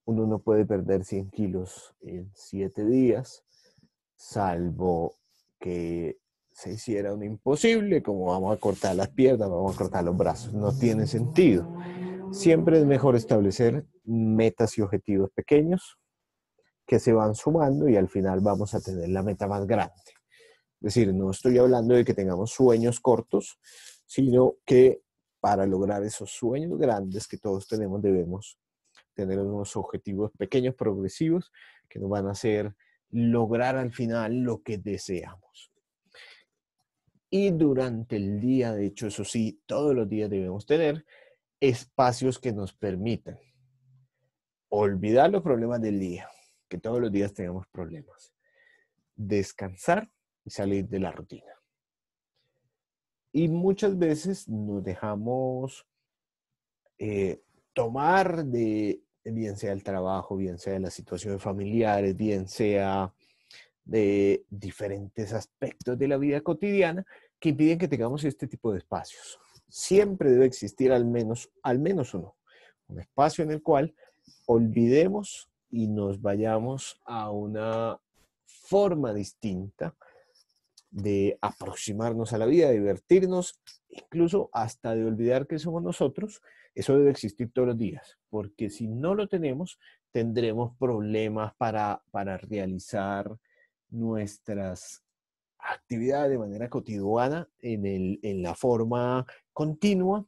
Uno no puede perder 100 kilos en siete días, salvo que se hiciera un imposible, como vamos a cortar las piernas, vamos a cortar los brazos. No tiene sentido. Siempre es mejor establecer metas y objetivos pequeños que se van sumando y al final vamos a tener la meta más grande. Es decir, no estoy hablando de que tengamos sueños cortos, sino que para lograr esos sueños grandes que todos tenemos debemos tener unos objetivos pequeños, progresivos, que nos van a hacer lograr al final lo que deseamos y durante el día, de hecho, eso sí, todos los días debemos tener espacios que nos permitan olvidar los problemas del día, que todos los días tengamos problemas, descansar y salir de la rutina. Y muchas veces nos dejamos eh, tomar de, bien sea el trabajo, bien sea la las situaciones familiares, bien sea de diferentes aspectos de la vida cotidiana, que impiden que tengamos este tipo de espacios. Siempre debe existir al menos, al menos uno, un espacio en el cual olvidemos y nos vayamos a una forma distinta de aproximarnos a la vida, divertirnos, incluso hasta de olvidar que somos nosotros, eso debe existir todos los días, porque si no lo tenemos, tendremos problemas para, para realizar nuestras actividad de manera cotidiana, en, en la forma continua,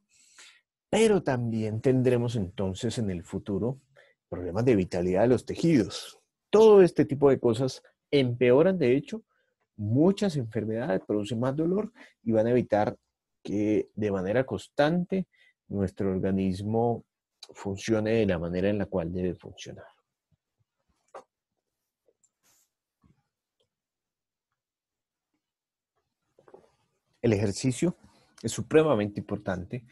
pero también tendremos entonces en el futuro problemas de vitalidad de los tejidos. Todo este tipo de cosas empeoran, de hecho, muchas enfermedades, producen más dolor y van a evitar que de manera constante nuestro organismo funcione de la manera en la cual debe funcionar. El ejercicio es supremamente importante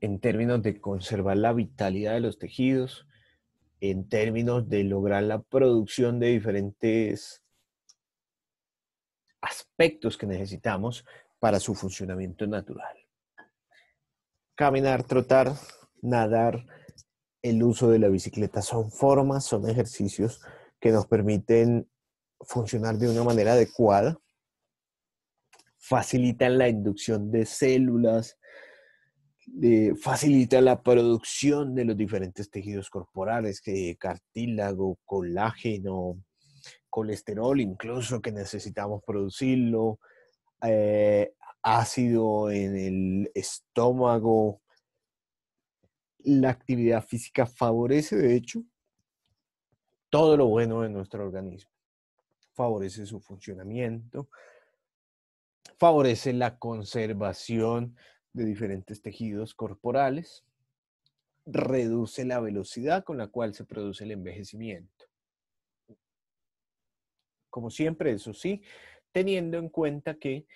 en términos de conservar la vitalidad de los tejidos, en términos de lograr la producción de diferentes aspectos que necesitamos para su funcionamiento natural. Caminar, trotar, nadar, el uso de la bicicleta son formas, son ejercicios que nos permiten funcionar de una manera adecuada facilitan la inducción de células, eh, facilitan facilita la producción de los diferentes tejidos corporales, que cartílago, colágeno, colesterol, incluso que necesitamos producirlo, eh, ácido en el estómago. La actividad física favorece, de hecho, todo lo bueno de nuestro organismo, favorece su funcionamiento, favorece la conservación de diferentes tejidos corporales, reduce la velocidad con la cual se produce el envejecimiento. Como siempre, eso sí, teniendo en cuenta que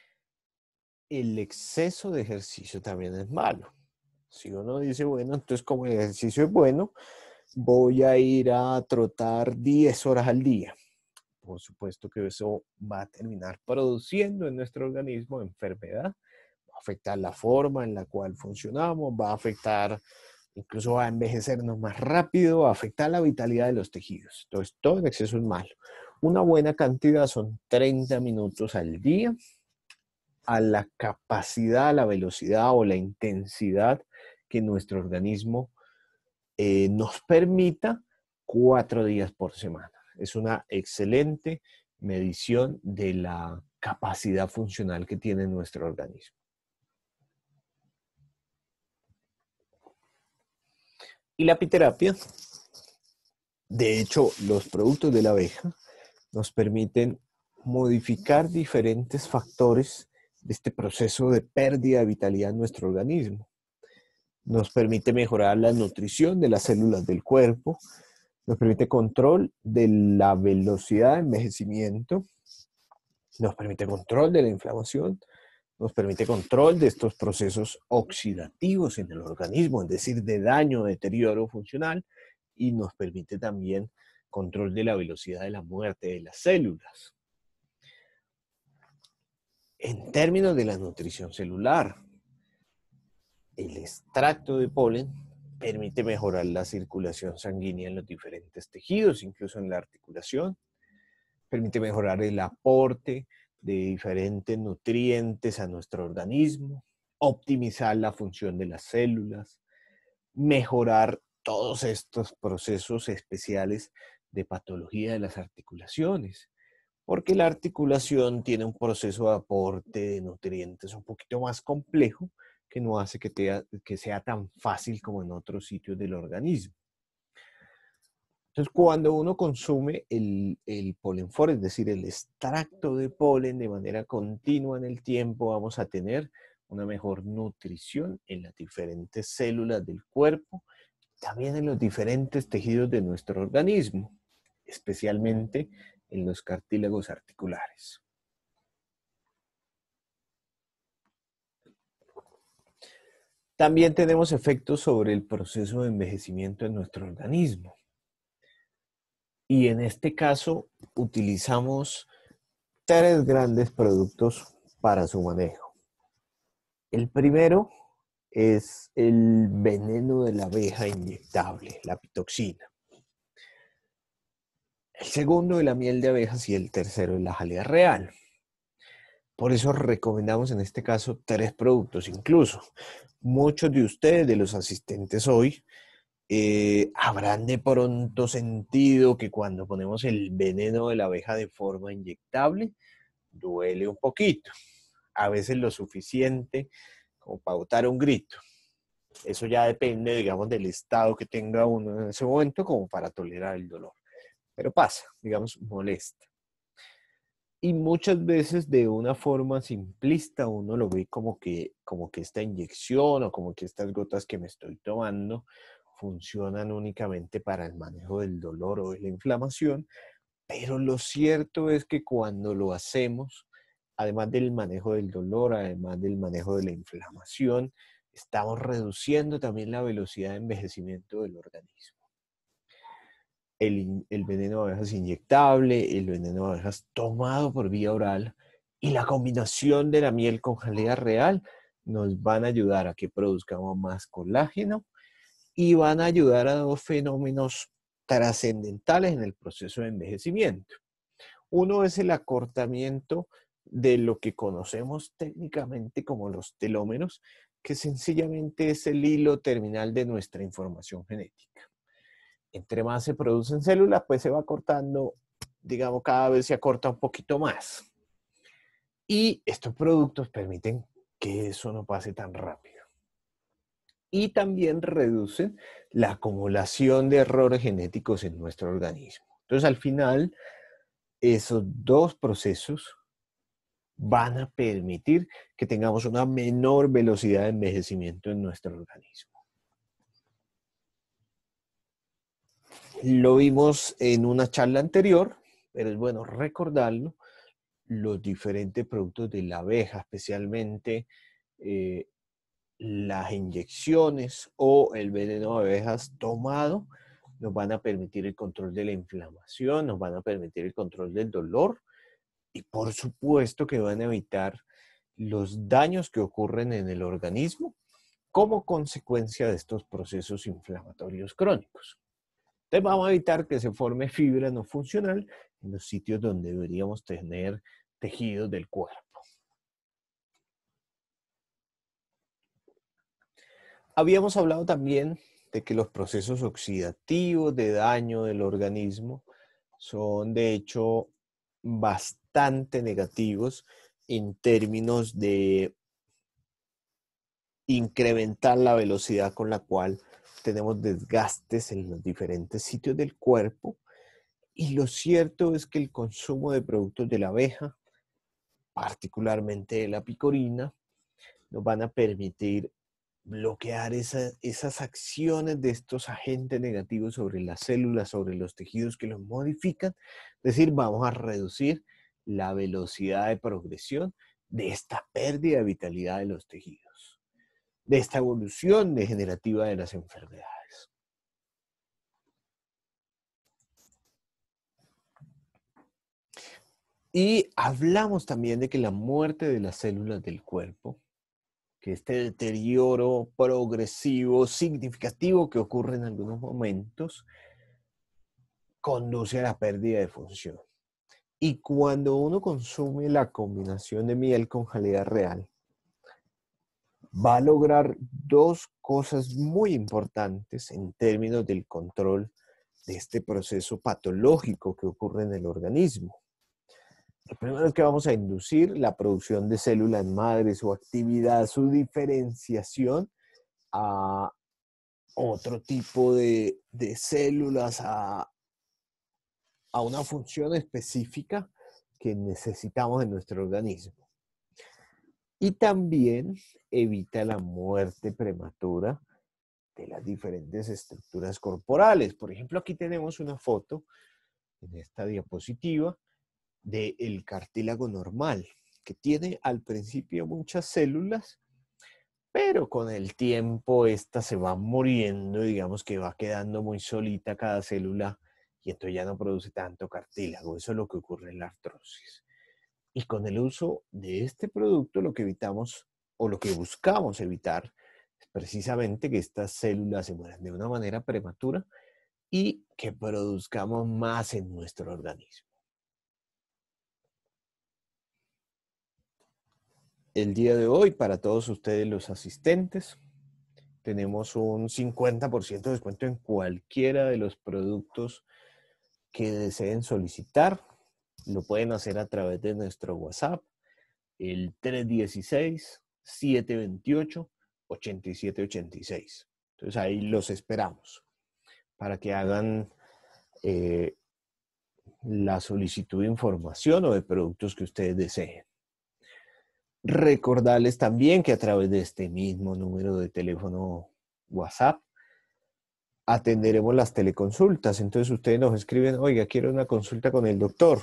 el exceso de ejercicio también es malo. Si uno dice, bueno, entonces como el ejercicio es bueno, voy a ir a trotar 10 horas al día por supuesto que eso va a terminar produciendo en nuestro organismo enfermedad, va a afectar la forma en la cual funcionamos, va a afectar, incluso a envejecernos más rápido, va a afectar la vitalidad de los tejidos. Entonces, todo en exceso es malo. Una buena cantidad son 30 minutos al día a la capacidad, a la velocidad o la intensidad que nuestro organismo eh, nos permita cuatro días por semana. Es una excelente medición de la capacidad funcional que tiene nuestro organismo. Y la apiterapia, de hecho, los productos de la abeja nos permiten modificar diferentes factores de este proceso de pérdida de vitalidad en nuestro organismo. Nos permite mejorar la nutrición de las células del cuerpo, nos permite control de la velocidad de envejecimiento, nos permite control de la inflamación, nos permite control de estos procesos oxidativos en el organismo, es decir, de daño, deterioro funcional, y nos permite también control de la velocidad de la muerte de las células. En términos de la nutrición celular, el extracto de polen Permite mejorar la circulación sanguínea en los diferentes tejidos, incluso en la articulación. Permite mejorar el aporte de diferentes nutrientes a nuestro organismo, optimizar la función de las células, mejorar todos estos procesos especiales de patología de las articulaciones, porque la articulación tiene un proceso de aporte de nutrientes un poquito más complejo que no hace que, sea tan fácil como en otros sitios del organismo. Entonces, cuando uno consume el, el polenfor, es decir, el extracto de polen de manera continua en el tiempo, vamos a tener una mejor nutrición en las diferentes células del cuerpo, también en los diferentes tejidos de nuestro organismo, especialmente en los cartílagos articulares. También tenemos efectos sobre el proceso de envejecimiento en nuestro organismo. Y en este caso utilizamos tres grandes productos para su manejo. El primero es el veneno de la abeja inyectable, la pitoxina. El segundo es la miel de abejas y el tercero es la jalea real. Por eso recomendamos en este caso tres productos. Incluso muchos de ustedes, de los asistentes hoy, eh, habrán de pronto sentido que cuando ponemos el veneno de la abeja de forma inyectable, duele un poquito. A veces lo suficiente como para botar un grito. Eso ya depende, digamos, del estado que tenga uno en ese momento como para tolerar el dolor. Pero pasa, digamos, molesta. Y muchas veces de una forma simplista uno lo ve como que, como que esta inyección o como que estas gotas que me estoy tomando funcionan únicamente para el manejo del dolor o de la inflamación, pero lo cierto es que cuando lo hacemos, además del manejo del dolor, además del manejo de la inflamación, estamos reduciendo también la velocidad de envejecimiento del organismo el, veneno de abejas inyectable, el veneno de abejas tomado por vía oral y la combinación de la miel con jalea real nos van a ayudar a que produzcamos más colágeno y van a ayudar a dos fenómenos trascendentales en el proceso de envejecimiento. Uno es el acortamiento de lo que conocemos técnicamente como los telómeros, que sencillamente es el hilo terminal de nuestra información genética entre más se producen células, pues se va cortando, digamos, cada vez se acorta un poquito más. Y estos productos permiten que eso no pase tan rápido. Y también reducen la acumulación de errores genéticos en nuestro organismo. Entonces, al final, esos dos procesos van a permitir que tengamos una menor velocidad de envejecimiento en nuestro organismo. Lo vimos en una charla anterior, pero es bueno recordarlo, los diferentes productos de la abeja, especialmente eh, las inyecciones o el veneno de abejas tomado, nos van a permitir el control de la inflamación, nos van a permitir el control del dolor y por supuesto que van a evitar los daños que ocurren en el organismo como consecuencia de estos procesos inflamatorios crónicos. Entonces vamos a evitar que se forme fibra no funcional en los sitios donde deberíamos tener tejidos del cuerpo. Habíamos hablado también de que los procesos oxidativos de daño del organismo son de hecho bastante negativos en términos de incrementar la velocidad con la cual tenemos desgastes en los diferentes sitios del cuerpo y lo cierto es que el consumo de productos de la abeja, particularmente de la picorina, nos van a permitir bloquear esas, esas acciones de estos agentes negativos sobre las células, sobre los tejidos que los modifican. Es decir, vamos a reducir la velocidad de progresión de esta pérdida de vitalidad de los tejidos de esta evolución degenerativa de las enfermedades. Y hablamos también de que la muerte de las células del cuerpo, que este deterioro progresivo, significativo que ocurre en algunos momentos, conduce a la pérdida de función. Y cuando uno consume la combinación de miel con jalea real, va a lograr dos cosas muy importantes en términos del control de este proceso patológico que ocurre en el organismo. Lo primero es que vamos a inducir la producción de células madre, su actividad, su diferenciación a otro tipo de, células, a una función específica que necesitamos en nuestro organismo y también evita la muerte prematura de las diferentes estructuras corporales. Por ejemplo, aquí tenemos una foto en esta diapositiva del cartílago normal, que tiene al principio muchas células, pero con el tiempo esta se va muriendo, digamos que va quedando muy solita cada célula y entonces ya no produce tanto cartílago. Eso es lo que ocurre en la artrosis. Y con el uso de este producto lo que evitamos o lo que buscamos evitar es precisamente que estas células se mueran de una manera prematura y que produzcamos más en nuestro organismo. El día de hoy, para todos ustedes los asistentes, tenemos un 50% de descuento en cualquiera de los productos que deseen solicitar lo pueden hacer a través de nuestro WhatsApp, el 316-728-8786. Entonces ahí los esperamos para que hagan eh, la solicitud de información o de productos que ustedes deseen. Recordarles también que a través de este mismo número de teléfono WhatsApp atenderemos las teleconsultas. Entonces ustedes nos escriben, oiga, quiero una consulta con el doctor.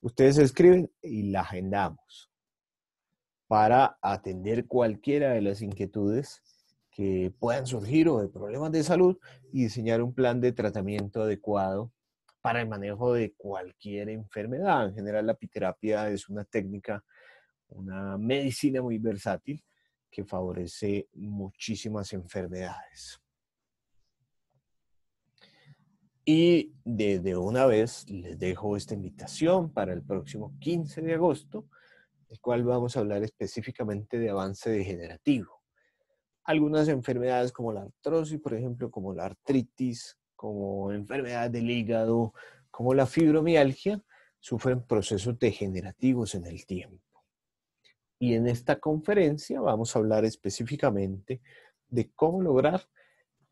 Ustedes escriben y la agendamos para atender cualquiera de las inquietudes que puedan surgir o de problemas de salud y diseñar un plan de tratamiento adecuado para el manejo de cualquier enfermedad. En general, la piterapia es una técnica, una medicina muy versátil que favorece muchísimas enfermedades. Y desde una vez les dejo esta invitación para el próximo 15 de agosto, el cual vamos a hablar específicamente de avance degenerativo. Algunas enfermedades como la artrosis, por ejemplo, como la artritis, como enfermedad del hígado, como la fibromialgia, sufren procesos degenerativos en el tiempo. Y en esta conferencia vamos a hablar específicamente de cómo lograr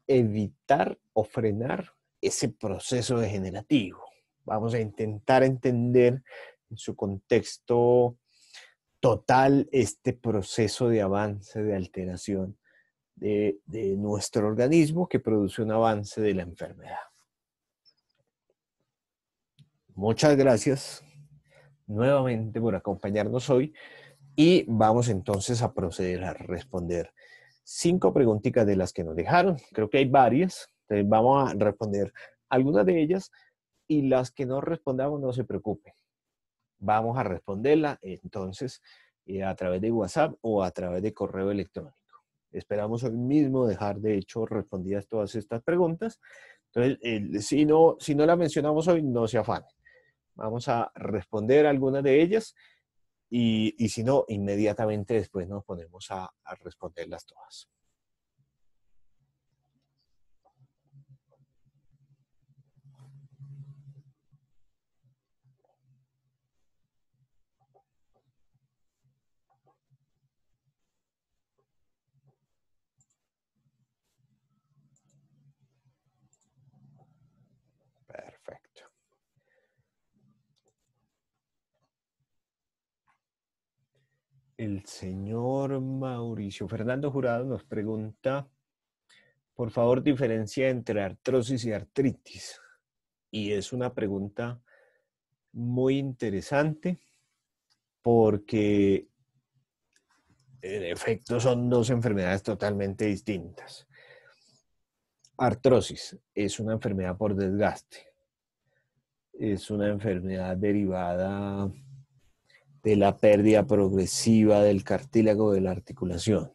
evitar o frenar ese proceso degenerativo. Vamos a intentar entender en su contexto total este proceso de avance, de alteración de, nuestro organismo que produce un avance de la enfermedad. Muchas gracias nuevamente por acompañarnos hoy y vamos entonces a proceder a responder cinco preguntitas de las que nos dejaron. Creo que hay varias, entonces este, vamos a responder algunas de ellas y las que no respondamos no se preocupen. Vamos a responderla entonces eh, a través de WhatsApp o a través de correo electrónico. Esperamos hoy mismo dejar de hecho respondidas todas estas preguntas. Entonces, si, no, si no la mencionamos hoy, no se afanen. Vamos a responder algunas de ellas y, si no, inmediatamente después nos ponemos a responderlas todas. El señor Mauricio Fernando Jurado nos pregunta, por favor, diferencia entre artrosis y artritis. Y es una pregunta muy interesante porque en efecto son dos enfermedades totalmente distintas. Artrosis es una enfermedad por desgaste. Es una enfermedad derivada de la pérdida progresiva del cartílago de la articulación.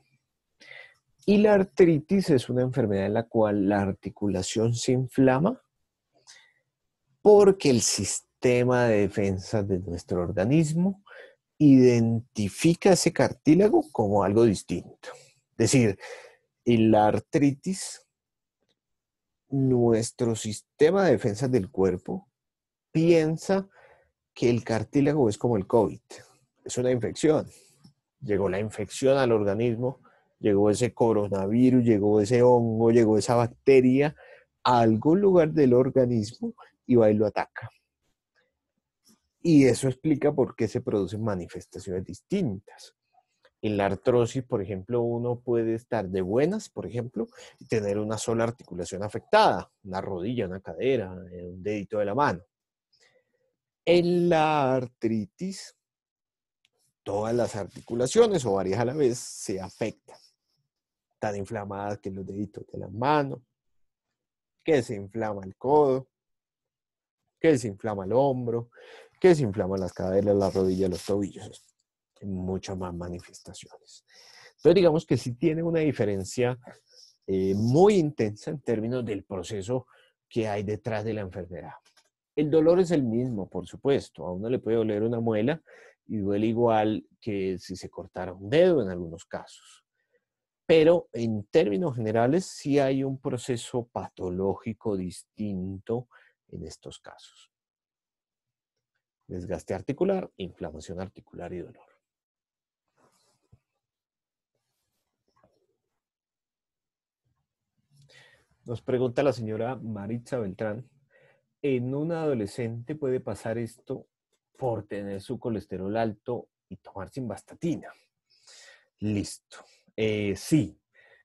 Y la artritis es una enfermedad en la cual la articulación se inflama porque el sistema de defensa de nuestro organismo identifica ese cartílago como algo distinto. Es decir, en la artritis, nuestro sistema de defensa del cuerpo piensa que el cartílago es como el COVID, es una infección. Llegó la infección al organismo, llegó ese coronavirus, llegó ese hongo, llegó esa bacteria a algún lugar del organismo y va y lo ataca. Y eso explica por qué se producen manifestaciones distintas. En la artrosis, por ejemplo, uno puede estar de buenas, por ejemplo, y tener una sola articulación afectada, una rodilla, una cadera, eh, un dedito de la mano. En la artritis, todas las articulaciones o varias a la vez se afectan. Tan inflamadas que los deditos de la mano, que se inflama el codo, que se inflama el hombro, que se inflama las caderas, las rodillas, los tobillos. Hay muchas más manifestaciones. Entonces, digamos que sí tiene una diferencia eh, muy intensa en términos del proceso que hay detrás de la enfermedad. El dolor es el mismo, por supuesto. A uno le puede doler una muela y duele igual que si se cortara un dedo en algunos casos. Pero en términos generales sí hay un proceso patológico distinto en estos casos. Desgaste articular, inflamación articular y dolor. Nos pregunta la señora Maritza Beltrán en un adolescente puede pasar esto por tener su colesterol alto y tomar simvastatina. Listo. Eh, sí,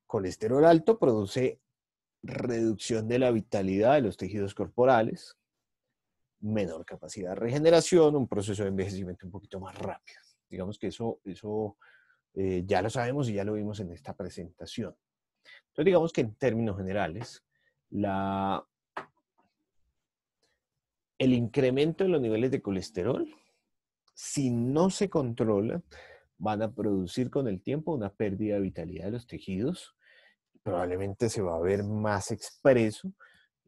colesterol alto produce reducción de la vitalidad de los tejidos corporales, menor capacidad de regeneración, un proceso de envejecimiento un poquito más rápido. Digamos que eso, eso eh, ya lo sabemos y ya lo vimos en esta presentación. Entonces, digamos que en términos generales, la el incremento de los niveles de colesterol, si no se controla, van a producir con el tiempo una pérdida de vitalidad de los tejidos. Probablemente se va a ver más expreso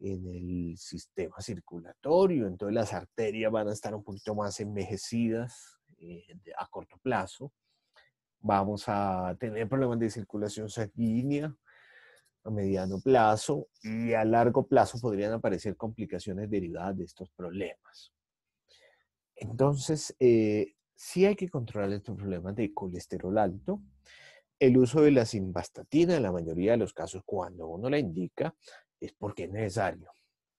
en el sistema circulatorio, entonces las arterias van a estar un poquito más envejecidas eh, a corto plazo. Vamos a tener problemas de circulación sanguínea, a mediano plazo y a largo plazo podrían aparecer complicaciones derivadas de estos problemas. Entonces, eh, si hay que controlar estos problemas de colesterol alto. El uso de la simvastatina en la mayoría de los casos, cuando uno la indica, es porque es necesario.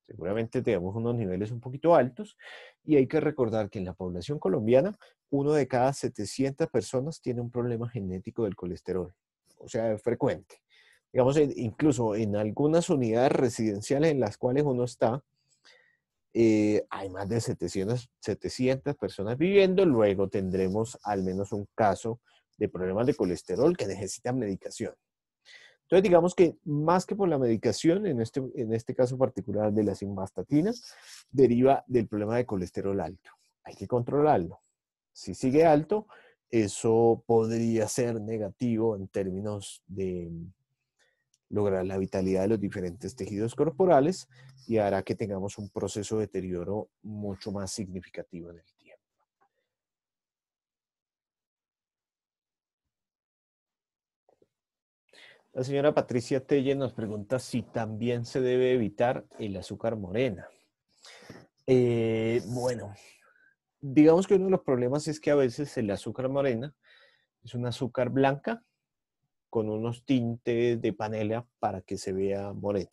Seguramente tenemos unos niveles un poquito altos y hay que recordar que en la población colombiana, uno de cada 700 personas tiene un problema genético del colesterol, o sea, es frecuente digamos, incluso en algunas unidades residenciales en las cuales uno está, eh, hay más de 700, 700 personas viviendo, luego tendremos al menos un caso de problemas de colesterol que necesitan medicación. Entonces, digamos que más que por la medicación, en este, en este caso particular de la simvastatina, deriva del problema de colesterol alto. Hay que controlarlo. Si sigue alto, eso podría ser negativo en términos de lograr la vitalidad de los diferentes tejidos corporales y hará que tengamos un proceso de deterioro mucho más significativo en el tiempo. La señora Patricia Telle nos pregunta si también se debe evitar el azúcar morena. Eh, bueno, digamos que uno de los problemas es que a veces el azúcar morena es un azúcar blanca con unos tintes de panela para que se vea morena.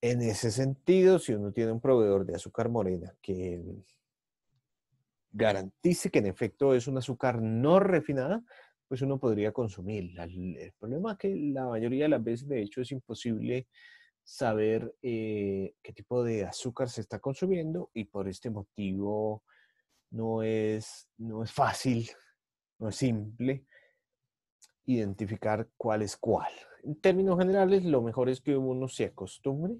En ese sentido, si uno tiene un proveedor de azúcar morena que garantice que en efecto es un azúcar no refinada, pues uno podría consumirla. El problema es que la mayoría de las veces, de hecho, es imposible saber eh, qué tipo de azúcar se está consumiendo y por este motivo no es, no es fácil, no es simple identificar cuál es cuál. En términos generales, lo mejor es que uno se acostumbre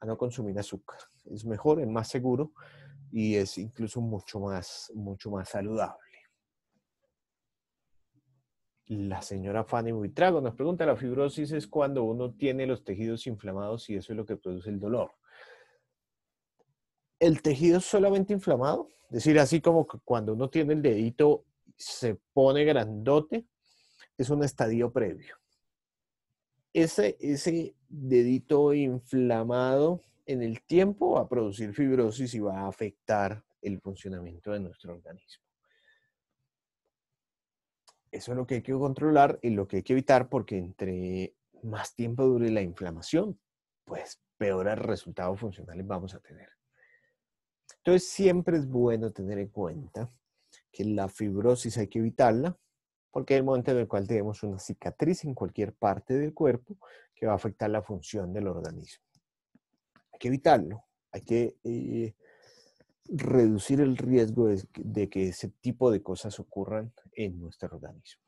a no consumir azúcar. Es mejor, es más seguro y es incluso mucho más, mucho más saludable. La señora Fanny Buitrago nos pregunta, la fibrosis es cuando uno tiene los tejidos inflamados y eso es lo que produce el dolor. ¿El tejido solamente inflamado? Es decir, así como cuando uno tiene el dedito se pone grandote, es un estadio previo. Ese, ese dedito inflamado en el tiempo va a producir fibrosis y va a afectar el funcionamiento de nuestro organismo. Eso es lo que hay que controlar y lo que hay que evitar porque entre más tiempo dure la inflamación, pues peores resultados funcionales vamos a tener. Entonces siempre es bueno tener en cuenta que la fibrosis hay que evitarla, porque el momento en el cual tenemos una cicatriz en cualquier parte del cuerpo que va a afectar la función del organismo. Hay que evitarlo, hay que eh, reducir el riesgo de que ese tipo de cosas ocurran en nuestro organismo.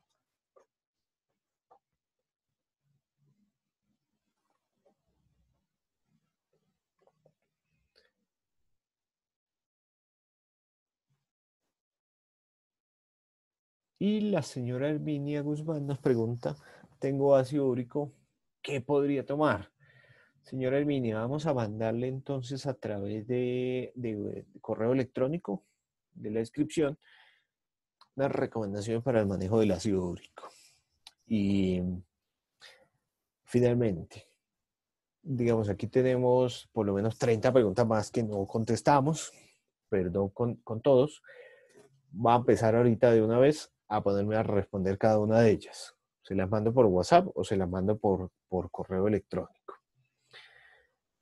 Y la señora Herminia Guzmán nos pregunta, tengo ácido úrico, ¿qué podría tomar? Señora Herminia, vamos a mandarle entonces a través de, correo electrónico de la descripción una recomendación para el manejo del ácido úrico. Y finalmente, digamos, aquí tenemos por lo menos 30 preguntas más que no contestamos, perdón con, con todos. Va a empezar ahorita de una vez a ponerme a responder cada una de ellas. Se las mando por WhatsApp o se las mando por, por correo electrónico.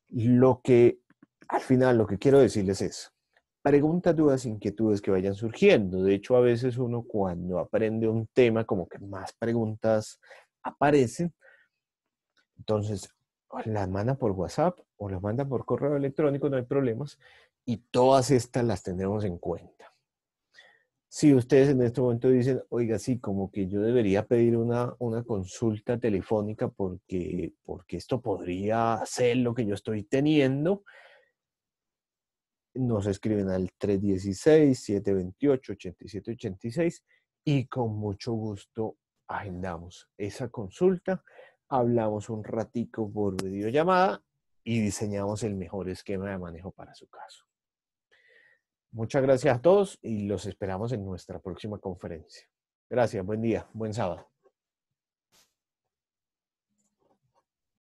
Lo que al final lo que quiero decirles es, preguntas dudas, inquietudes que vayan surgiendo. De hecho, a veces uno cuando aprende un tema, como que más preguntas aparecen. Entonces, las manda por WhatsApp o las manda por correo electrónico, no hay problemas. Y todas estas las tendremos en cuenta si ustedes en este momento dicen, oiga, sí, como que yo debería pedir una, una consulta telefónica porque, porque esto podría ser lo que yo estoy teniendo, nos escriben al 316-728-8786 y con mucho gusto agendamos esa consulta, hablamos un ratico por videollamada y diseñamos el mejor esquema de manejo para su caso. Muchas gracias a todos y los esperamos en nuestra próxima conferencia. Gracias, buen día, buen sábado.